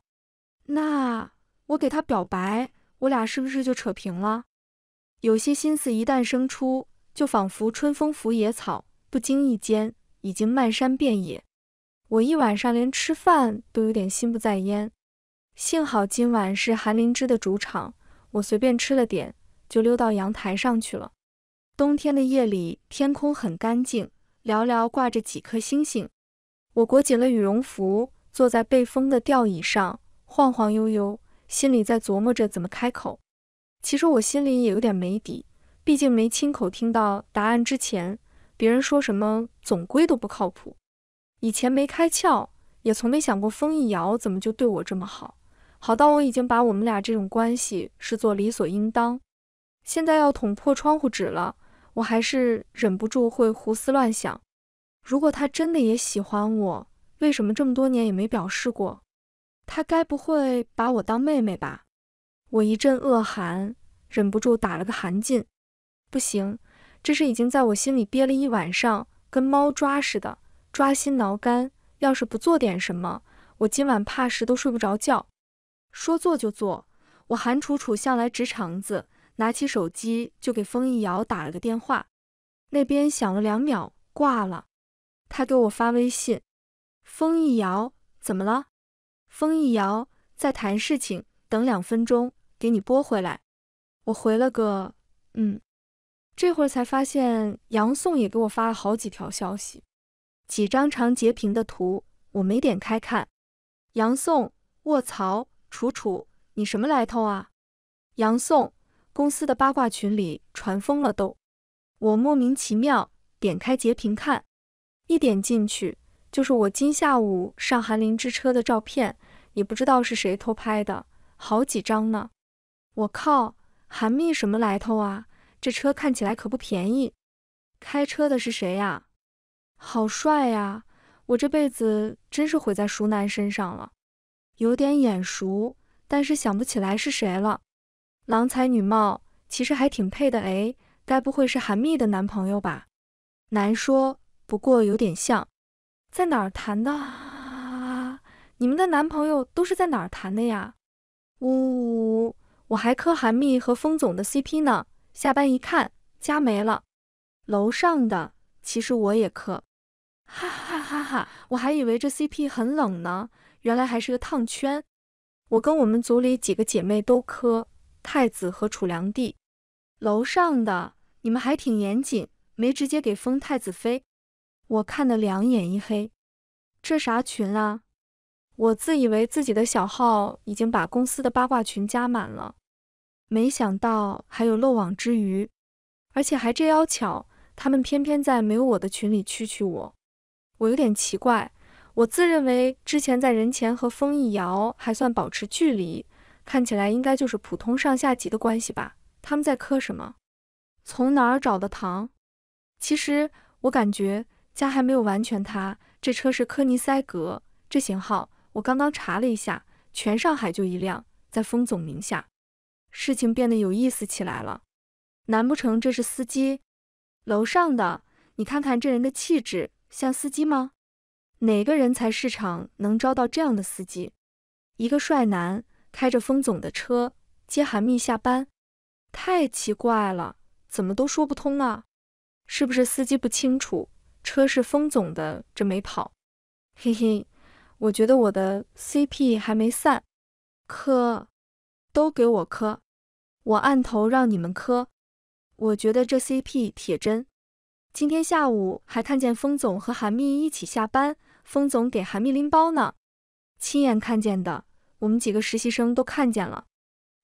那我给他表白，我俩是不是就扯平了？”有些心思一旦生出，就仿佛春风拂野草，不经意间已经漫山遍野。我一晚上连吃饭都有点心不在焉。幸好今晚是韩灵芝的主场，我随便吃了点，就溜到阳台上去了。冬天的夜里，天空很干净，寥寥挂着几颗星星。我裹紧了羽绒服，坐在被风的吊椅上，晃晃悠悠，心里在琢磨着怎么开口。其实我心里也有点没底，毕竟没亲口听到答案之前，别人说什么总归都不靠谱。以前没开窍，也从没想过风一摇怎么就对我这么好，好到我已经把我们俩这种关系视作理所应当。现在要捅破窗户纸了。我还是忍不住会胡思乱想，如果他真的也喜欢我，为什么这么多年也没表示过？他该不会把我当妹妹吧？我一阵恶寒，忍不住打了个寒噤。不行，这是已经在我心里憋了一晚上，跟猫抓似的，抓心挠肝。要是不做点什么，我今晚怕是都睡不着觉。说做就做，我韩楚楚向来直肠子。拿起手机就给风一瑶打了个电话，那边响了两秒挂了。他给我发微信：“风一瑶，怎么了？”风一瑶在谈事情，等两分钟给你拨回来。我回了个“嗯”。这会儿才发现杨宋也给我发了好几条消息，几张长截屏的图我没点开看。杨宋，卧槽，楚楚，你什么来头啊？杨宋。公司的八卦群里传疯了，都！我莫名其妙点开截屏看，一点进去就是我今下午上韩林之车的照片，也不知道是谁偷拍的，好几张呢。我靠，韩蜜什么来头啊？这车看起来可不便宜。开车的是谁呀？好帅呀！我这辈子真是毁在熟男身上了，有点眼熟，但是想不起来是谁了。郎才女貌，其实还挺配的哎，该不会是韩蜜的男朋友吧？难说，不过有点像，在哪儿谈的啊？你们的男朋友都是在哪儿谈的呀？呜呜，我还磕韩蜜和风总的 CP 呢，下班一看，家没了。楼上的，其实我也磕，哈哈哈哈，我还以为这 CP 很冷呢，原来还是个烫圈。我跟我们组里几个姐妹都磕。太子和楚良帝，楼上的你们还挺严谨，没直接给封太子妃。我看得两眼一黑，这啥群啊？我自以为自己的小号已经把公司的八卦群加满了，没想到还有漏网之鱼，而且还这妖巧，他们偏偏在没有我的群里蛐蛐我。我有点奇怪，我自认为之前在人前和风一瑶还算保持距离。看起来应该就是普通上下级的关系吧？他们在磕什么？从哪儿找的糖？其实我感觉家还没有完全塌。这车是科尼塞格，这型号我刚刚查了一下，全上海就一辆，在封总名下。事情变得有意思起来了。难不成这是司机？楼上的，你看看这人的气质，像司机吗？哪个人才市场能招到这样的司机？一个帅男。开着封总的车接韩蜜下班，太奇怪了，怎么都说不通啊！是不是司机不清楚车是封总的，这没跑？嘿嘿，我觉得我的 CP 还没散，磕都给我磕，我按头让你们磕。我觉得这 CP 铁真。今天下午还看见封总和韩蜜一起下班，封总给韩蜜拎包呢，亲眼看见的。我们几个实习生都看见了，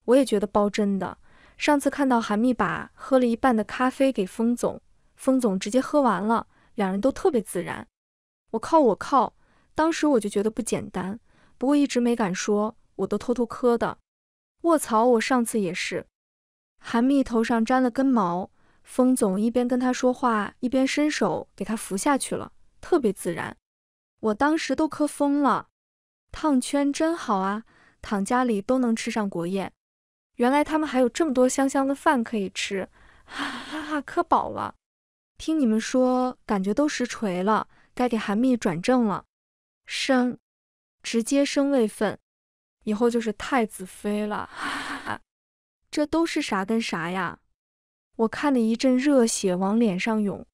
我也觉得包真的。上次看到韩蜜把喝了一半的咖啡给封总，封总直接喝完了，两人都特别自然。我靠我靠，当时我就觉得不简单，不过一直没敢说，我都偷偷磕的。卧槽，我上次也是。韩蜜头上沾了根毛，封总一边跟他说话，一边伸手给他扶下去了，特别自然。我当时都磕疯了。烫圈真好啊，躺家里都能吃上国宴。原来他们还有这么多香香的饭可以吃，哈哈哈，可饱了。听你们说，感觉都实锤了，该给韩蜜转正了，升，直接升位分，以后就是太子妃了，哈哈哈。这都是啥跟啥呀？我看的一阵热血往脸上涌，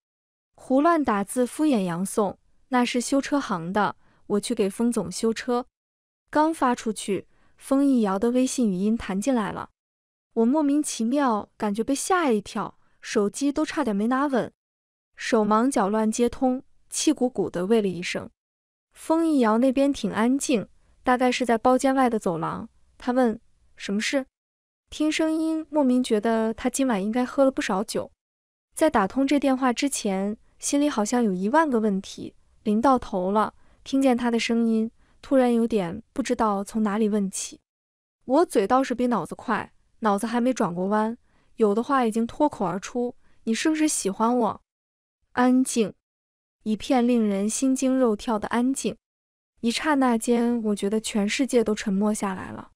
胡乱打字敷衍杨宋，那是修车行的。我去给风总修车，刚发出去，风一瑶的微信语音弹进来了，我莫名其妙，感觉被吓一跳，手机都差点没拿稳，手忙脚乱接通，气鼓鼓的喂了一声。风一瑶那边挺安静，大概是在包间外的走廊。他问什么事？听声音，莫名觉得他今晚应该喝了不少酒。在打通这电话之前，心里好像有一万个问题临到头了。听见他的声音，突然有点不知道从哪里问起。我嘴倒是比脑子快，脑子还没转过弯，有的话已经脱口而出：“你是不是喜欢我？”安静，一片令人心惊肉跳的安静。一刹那间，我觉得全世界都沉默下来了。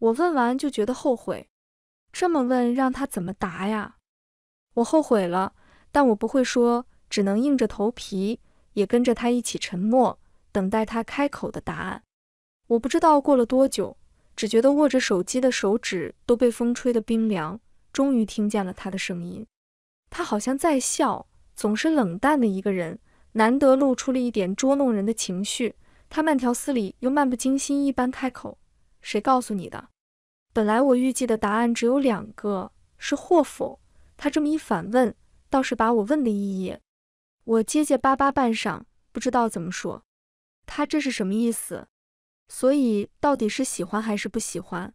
我问完就觉得后悔，这么问让他怎么答呀？我后悔了，但我不会说，只能硬着头皮，也跟着他一起沉默。等待他开口的答案，我不知道过了多久，只觉得握着手机的手指都被风吹得冰凉。终于听见了他的声音，他好像在笑，总是冷淡的一个人，难得露出了一点捉弄人的情绪。他慢条斯理又漫不经心一般开口：“谁告诉你的？”本来我预计的答案只有两个，是或否。他这么一反问，倒是把我问的一夜。我结结巴巴半晌，不知道怎么说。他这是什么意思？所以到底是喜欢还是不喜欢？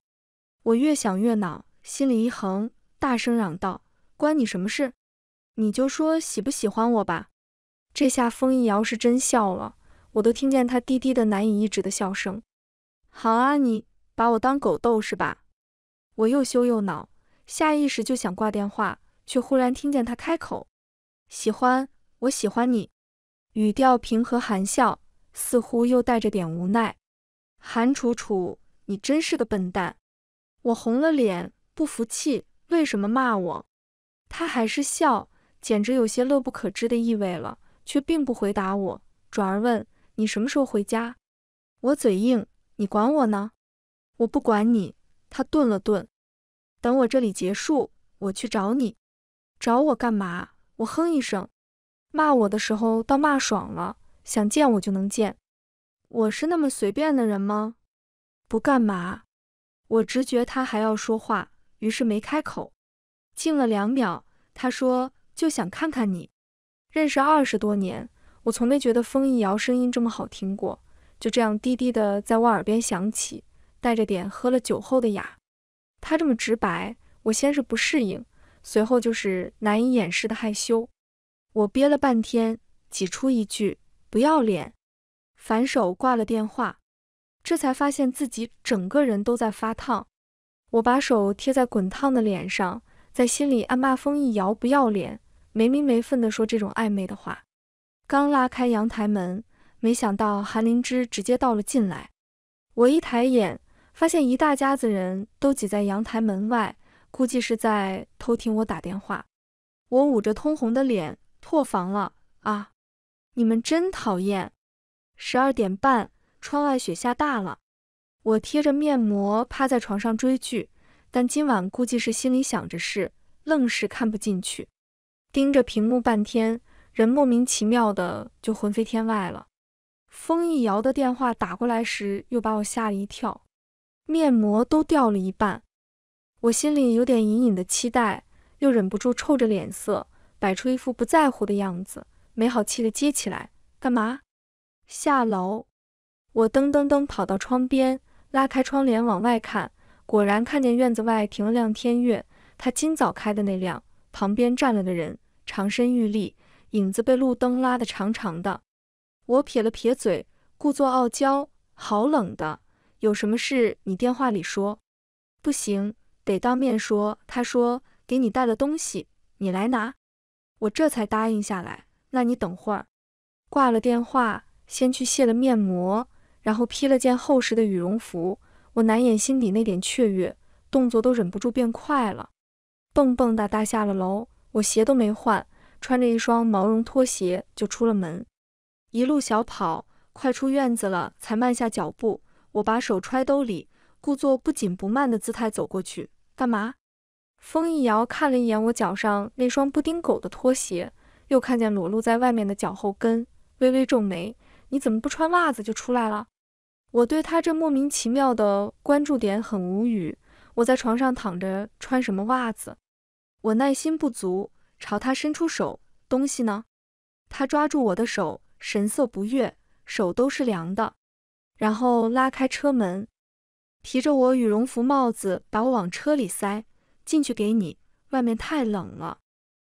我越想越恼，心里一横，大声嚷道：“关你什么事？你就说喜不喜欢我吧！”这下风一瑶是真笑了，我都听见他低低的、难以抑制的笑声。好啊，你把我当狗逗是吧？我又羞又恼，下意识就想挂电话，却忽然听见他开口：“喜欢，我喜欢你。”语调平和，含笑。似乎又带着点无奈，韩楚楚，你真是个笨蛋！我红了脸，不服气，为什么骂我？他还是笑，简直有些乐不可支的意味了，却并不回答我，转而问：“你什么时候回家？”我嘴硬：“你管我呢？我不管你。”他顿了顿，等我这里结束，我去找你。找我干嘛？我哼一声，骂我的时候倒骂爽了。想见我就能见，我是那么随便的人吗？不干嘛？我直觉他还要说话，于是没开口，静了两秒，他说：“就想看看你。”认识二十多年，我从没觉得风一摇声音这么好听过，就这样低低的在我耳边响起，带着点喝了酒后的哑。他这么直白，我先是不适应，随后就是难以掩饰的害羞。我憋了半天，挤出一句。不要脸，反手挂了电话，这才发现自己整个人都在发烫。我把手贴在滚烫的脸上，在心里暗骂风一摇不要脸，没名没分的说这种暧昧的话。刚拉开阳台门，没想到韩灵芝直接倒了进来。我一抬眼，发现一大家子人都挤在阳台门外，估计是在偷听我打电话。我捂着通红的脸，破防了啊！你们真讨厌！十二点半，窗外雪下大了，我贴着面膜趴在床上追剧，但今晚估计是心里想着事，愣是看不进去，盯着屏幕半天，人莫名其妙的就魂飞天外了。风一摇的电话打过来时，又把我吓了一跳，面膜都掉了一半，我心里有点隐隐的期待，又忍不住臭着脸色，摆出一副不在乎的样子。没好气的接起来，干嘛？下楼。我噔噔噔跑到窗边，拉开窗帘往外看，果然看见院子外停了辆天悦，他今早开的那辆，旁边站了个人，长身玉立，影子被路灯拉得长长的。我撇了撇嘴，故作傲娇：“好冷的，有什么事你电话里说，不行得当面说。”他说：“给你带了东西，你来拿。”我这才答应下来。那你等会儿，挂了电话，先去卸了面膜，然后披了件厚实的羽绒服。我难掩心底那点雀跃，动作都忍不住变快了，蹦蹦哒哒下了楼。我鞋都没换，穿着一双毛绒拖鞋就出了门，一路小跑，快出院子了才慢下脚步。我把手揣兜里，故作不紧不慢的姿态走过去。干嘛？风一摇看了一眼我脚上那双布丁狗的拖鞋。又看见裸露在外面的脚后跟，微微皱眉。你怎么不穿袜子就出来了？我对他这莫名其妙的关注点很无语。我在床上躺着，穿什么袜子？我耐心不足，朝他伸出手。东西呢？他抓住我的手，神色不悦，手都是凉的。然后拉开车门，提着我羽绒服、帽子，把我往车里塞。进去给你，外面太冷了。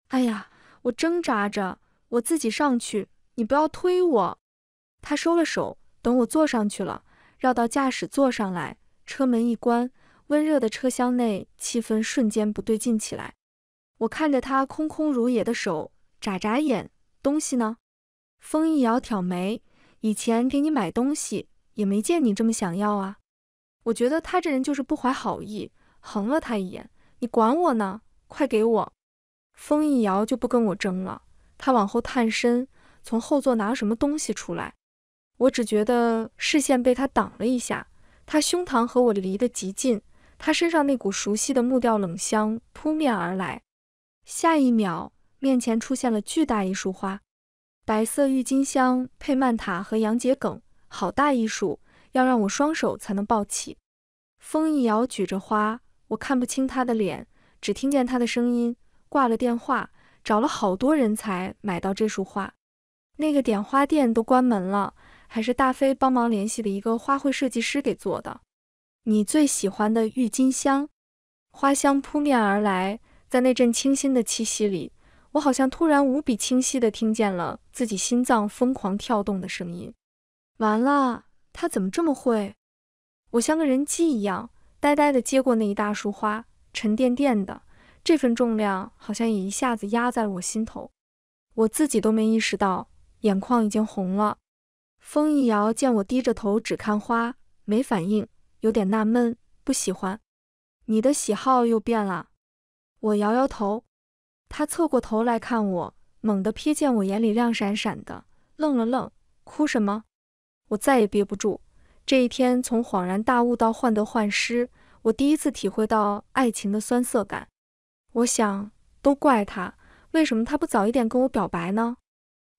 哎呀！我挣扎着，我自己上去，你不要推我。他收了手，等我坐上去了，绕到驾驶座上来，车门一关，温热的车厢内气氛瞬间不对劲起来。我看着他空空如也的手，眨眨眼，东西呢？风一摇挑眉，以前给你买东西也没见你这么想要啊。我觉得他这人就是不怀好意，横了他一眼。你管我呢？快给我！风一摇就不跟我争了。他往后探身，从后座拿什么东西出来。我只觉得视线被他挡了一下，他胸膛和我离得极近，他身上那股熟悉的木调冷香扑面而来。下一秒，面前出现了巨大一束花，白色郁金香配曼塔和洋桔梗，好大一束，要让我双手才能抱起。风一摇举着花，我看不清他的脸，只听见他的声音。挂了电话，找了好多人才买到这束花。那个点花店都关门了，还是大飞帮忙联系的一个花卉设计师给做的。你最喜欢的郁金香，花香扑面而来，在那阵清新的气息里，我好像突然无比清晰的听见了自己心脏疯狂跳动的声音。完了，他怎么这么会？我像个人机一样，呆呆的接过那一大束花，沉甸甸的。这份重量好像也一下子压在了我心头，我自己都没意识到，眼眶已经红了。风一摇见我低着头只看花，没反应，有点纳闷，不喜欢？你的喜好又变了？我摇摇头，他侧过头来看我，猛地瞥见我眼里亮闪闪的，愣了愣，哭什么？我再也憋不住，这一天从恍然大悟到患得患失，我第一次体会到爱情的酸涩感。我想，都怪他，为什么他不早一点跟我表白呢？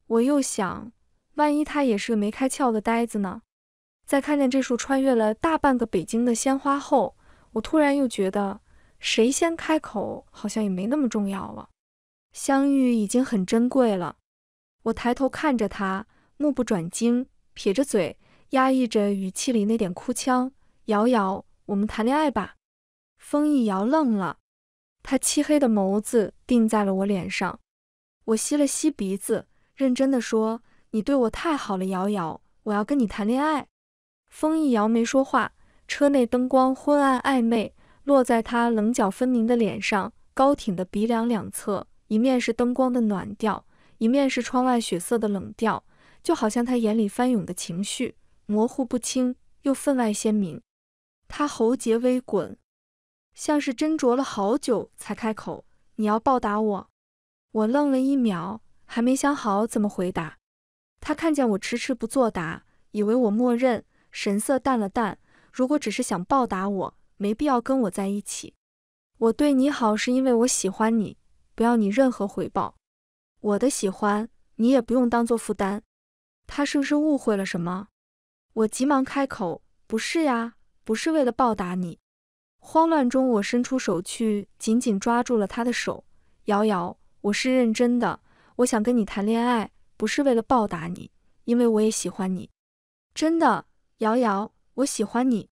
我又想，万一他也是个没开窍的呆子呢？在看见这束穿越了大半个北京的鲜花后，我突然又觉得，谁先开口好像也没那么重要了，相遇已经很珍贵了。我抬头看着他，目不转睛，撇着嘴，压抑着语气里那点哭腔：“瑶瑶，我们谈恋爱吧。”风一摇愣了。他漆黑的眸子定在了我脸上，我吸了吸鼻子，认真地说：“你对我太好了，瑶瑶，我要跟你谈恋爱。”风一瑶没说话，车内灯光昏暗暧昧，落在他棱角分明的脸上，高挺的鼻梁两侧，一面是灯光的暖调，一面是窗外血色的冷调，就好像他眼里翻涌的情绪，模糊不清又分外鲜明。他喉结微滚。像是斟酌了好久才开口：“你要报答我？”我愣了一秒，还没想好怎么回答。他看见我迟迟不作答，以为我默认，神色淡了淡：“如果只是想报答我，没必要跟我在一起。我对你好是因为我喜欢你，不要你任何回报。我的喜欢，你也不用当做负担。”他是不是误会了什么？我急忙开口：“不是呀，不是为了报答你。”慌乱中，我伸出手去，紧紧抓住了他的手。瑶瑶，我是认真的，我想跟你谈恋爱，不是为了报答你，因为我也喜欢你，真的，瑶瑶，我喜欢你。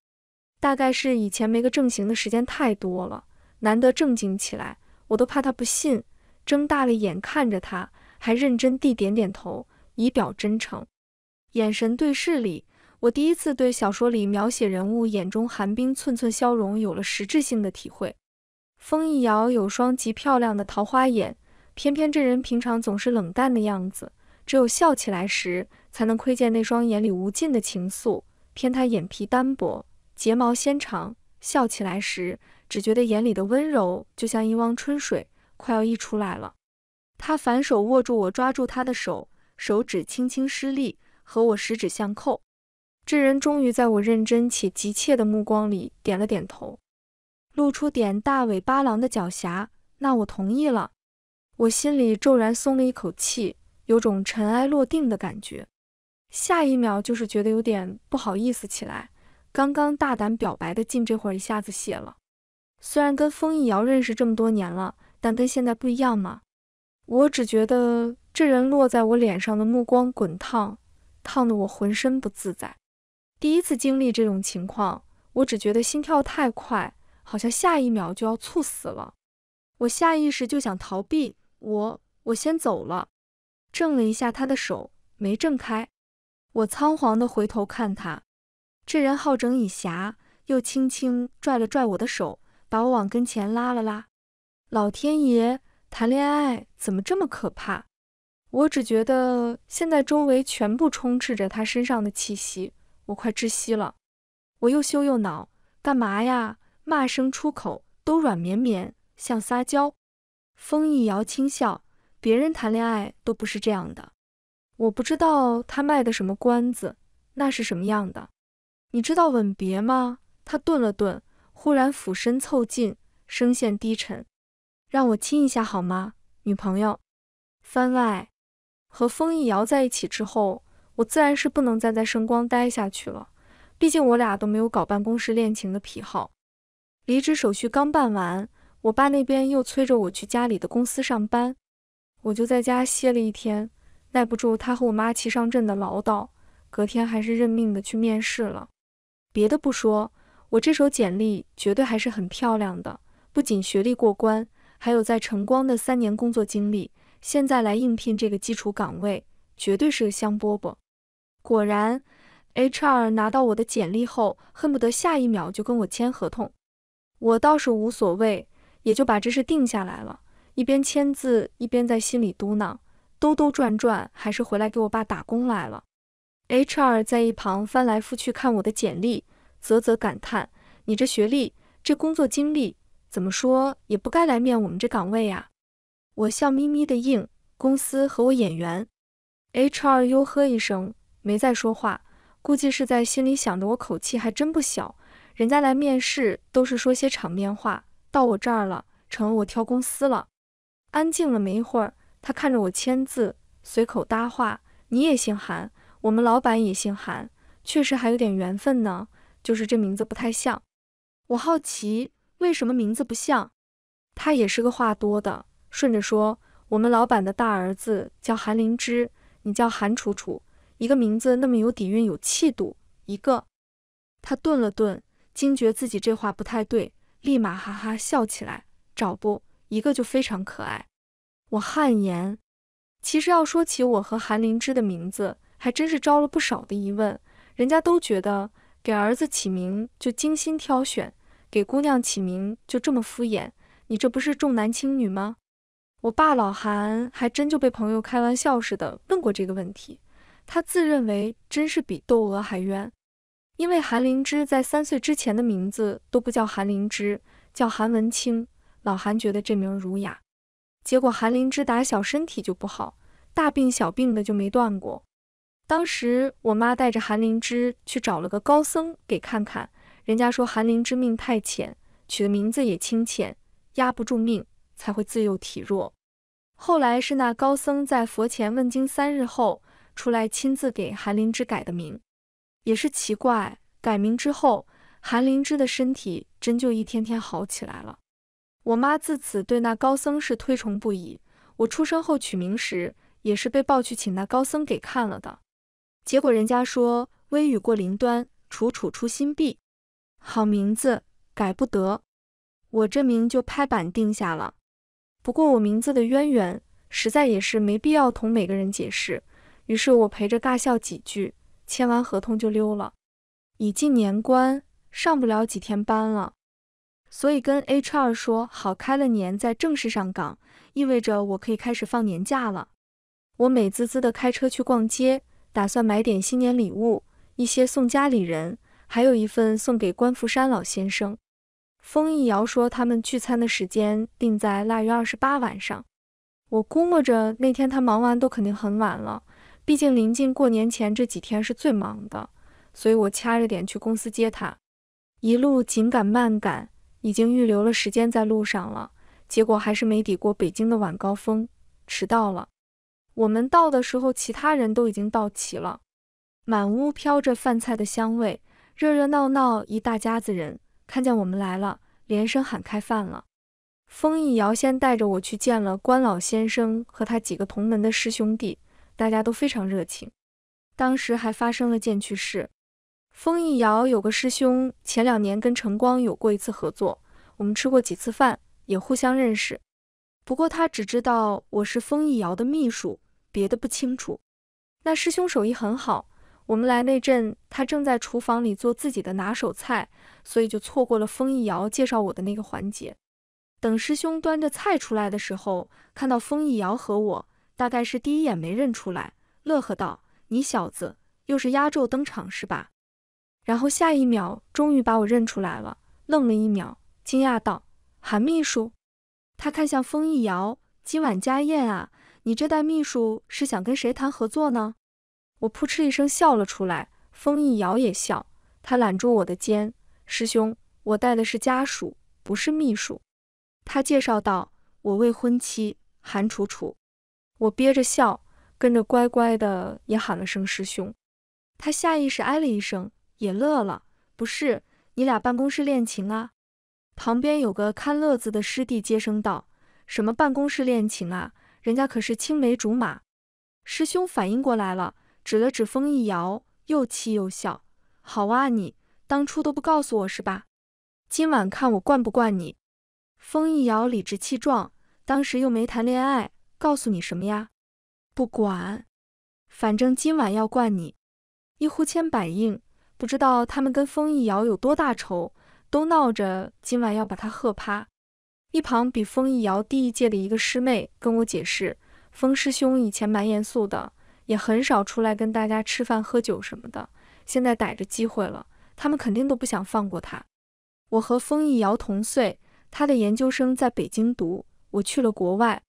大概是以前没个正形的时间太多了，难得正经起来，我都怕他不信，睁大了眼看着他，还认真地点点头，以表真诚，眼神对视里。我第一次对小说里描写人物眼中寒冰寸寸消融有了实质性的体会。风一瑶有双极漂亮的桃花眼，偏偏这人平常总是冷淡的样子，只有笑起来时才能窥见那双眼里无尽的情愫。偏他眼皮单薄，睫毛纤长，笑起来时只觉得眼里的温柔就像一汪春水，快要溢出来了。他反手握住我，抓住他的手，手指轻轻施力，和我十指相扣。这人终于在我认真且急切的目光里点了点头，露出点大尾巴狼的狡黠。那我同意了，我心里骤然松了一口气，有种尘埃落定的感觉。下一秒就是觉得有点不好意思起来。刚刚大胆表白的劲，这会儿一下子泄了。虽然跟风一瑶认识这么多年了，但跟现在不一样嘛。我只觉得这人落在我脸上的目光滚烫，烫得我浑身不自在。第一次经历这种情况，我只觉得心跳太快，好像下一秒就要猝死了。我下意识就想逃避，我我先走了。挣了一下他的手，没挣开。我仓皇的回头看他，这人好整以暇，又轻轻拽了拽我的手，把我往跟前拉了拉。老天爷，谈恋爱怎么这么可怕？我只觉得现在周围全部充斥着他身上的气息。我快窒息了，我又羞又恼，干嘛呀？骂声出口都软绵绵，像撒娇。风一瑶轻笑，别人谈恋爱都不是这样的。我不知道他卖的什么关子，那是什么样的？你知道吻别吗？他顿了顿，忽然俯身凑近，声线低沉：“让我亲一下好吗，女朋友？”番外，和风一瑶在一起之后。我自然是不能再在圣光待下去了，毕竟我俩都没有搞办公室恋情的癖好。离职手续刚办完，我爸那边又催着我去家里的公司上班，我就在家歇了一天。耐不住他和我妈齐上阵的唠叨，隔天还是认命的去面试了。别的不说，我这手简历绝对还是很漂亮的，不仅学历过关，还有在晨光的三年工作经历，现在来应聘这个基础岗位，绝对是个香饽饽。果然，H R 拿到我的简历后，恨不得下一秒就跟我签合同。我倒是无所谓，也就把这事定下来了。一边签字，一边在心里嘟囔：兜兜转转，还是回来给我爸打工来了。H R 在一旁翻来覆去看我的简历，啧啧感叹：你这学历，这工作经历，怎么说也不该来面我们这岗位啊！我笑眯眯的应：公司和我眼缘。H R 哟呵一声。没再说话，估计是在心里想着我口气还真不小，人家来面试都是说些场面话，到我这儿了成了我挑公司了。安静了没一会儿，他看着我签字，随口搭话：“你也姓韩，我们老板也姓韩，确实还有点缘分呢，就是这名字不太像。”我好奇为什么名字不像，他也是个话多的，顺着说：“我们老板的大儿子叫韩灵芝，你叫韩楚楚。”一个名字那么有底蕴有气度，一个，他顿了顿，惊觉自己这话不太对，立马哈哈笑起来。找不一个就非常可爱，我汗颜。其实要说起我和韩灵芝的名字，还真是招了不少的疑问。人家都觉得给儿子起名就精心挑选，给姑娘起名就这么敷衍，你这不是重男轻女吗？我爸老韩还真就被朋友开玩笑似的问过这个问题。他自认为真是比窦娥还冤，因为韩灵芝在三岁之前的名字都不叫韩灵芝，叫韩文清。老韩觉得这名儒雅，结果韩灵芝打小身体就不好，大病小病的就没断过。当时我妈带着韩灵芝去找了个高僧给看看，人家说韩灵芝命太浅，取的名字也清浅，压不住命，才会自幼体弱。后来是那高僧在佛前问经三日后。出来亲自给韩灵芝改的名，也是奇怪，改名之后，韩灵芝的身体真就一天天好起来了。我妈自此对那高僧是推崇不已。我出生后取名时，也是被抱去请那高僧给看了的。结果人家说：“微雨过林端，楚楚出新碧，好名字改不得。”我这名就拍板定下了。不过我名字的渊源，实在也是没必要同每个人解释。于是我陪着尬笑几句，签完合同就溜了。已近年关，上不了几天班了，所以跟 H R 说好，开了年再正式上岗，意味着我可以开始放年假了。我美滋滋的开车去逛街，打算买点新年礼物，一些送家里人，还有一份送给关福山老先生。风一摇说他们聚餐的时间定在腊月二十八晚上，我估摸着那天他忙完都肯定很晚了。毕竟临近过年前这几天是最忙的，所以我掐着点去公司接他，一路紧赶慢赶，已经预留了时间在路上了，结果还是没抵过北京的晚高峰，迟到了。我们到的时候，其他人都已经到齐了，满屋飘着饭菜的香味，热热闹闹，一大家子人看见我们来了，连声喊开饭了。风逸瑶先带着我去见了关老先生和他几个同门的师兄弟。大家都非常热情，当时还发生了件趣事。风一瑶有个师兄，前两年跟晨光有过一次合作，我们吃过几次饭，也互相认识。不过他只知道我是风一瑶的秘书，别的不清楚。那师兄手艺很好，我们来那阵他正在厨房里做自己的拿手菜，所以就错过了风一瑶介绍我的那个环节。等师兄端着菜出来的时候，看到风一瑶和我。大概是第一眼没认出来，乐呵道：“你小子又是压轴登场是吧？”然后下一秒终于把我认出来了，愣了一秒，惊讶道：“韩秘书！”他看向风逸瑶：“今晚家宴啊，你这带秘书是想跟谁谈合作呢？”我扑哧一声笑了出来，风逸瑶也笑，他揽住我的肩：“师兄，我带的是家属，不是秘书。”他介绍道：“我未婚妻韩楚楚。”我憋着笑，跟着乖乖的也喊了声师兄。他下意识哎了一声，也乐了。不是你俩办公室恋情啊？旁边有个看乐子的师弟接声道：“什么办公室恋情啊？人家可是青梅竹马。”师兄反应过来了，指了指风一瑶，又气又笑：“好啊你当初都不告诉我是吧？今晚看我惯不惯你。”风一瑶理直气壮：“当时又没谈恋爱。”告诉你什么呀？不管，反正今晚要灌你。一呼千百应，不知道他们跟风逸瑶有多大仇，都闹着今晚要把他喝趴。一旁比风逸瑶低一届的一个师妹跟我解释：风师兄以前蛮严肃的，也很少出来跟大家吃饭喝酒什么的。现在逮着机会了，他们肯定都不想放过他。我和风逸瑶同岁，他的研究生在北京读，我去了国外。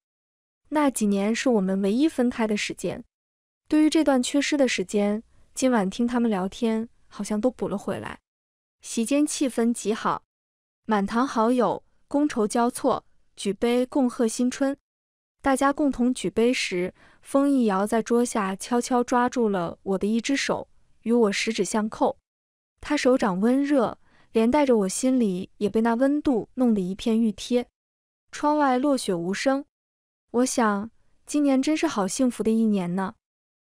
那几年是我们唯一分开的时间。对于这段缺失的时间，今晚听他们聊天，好像都补了回来。席间气氛极好，满堂好友觥筹交错，举杯共贺新春。大家共同举杯时，风一摇在桌下悄悄抓住了我的一只手，与我十指相扣。他手掌温热，连带着我心里也被那温度弄得一片玉贴。窗外落雪无声。我想，今年真是好幸福的一年呢。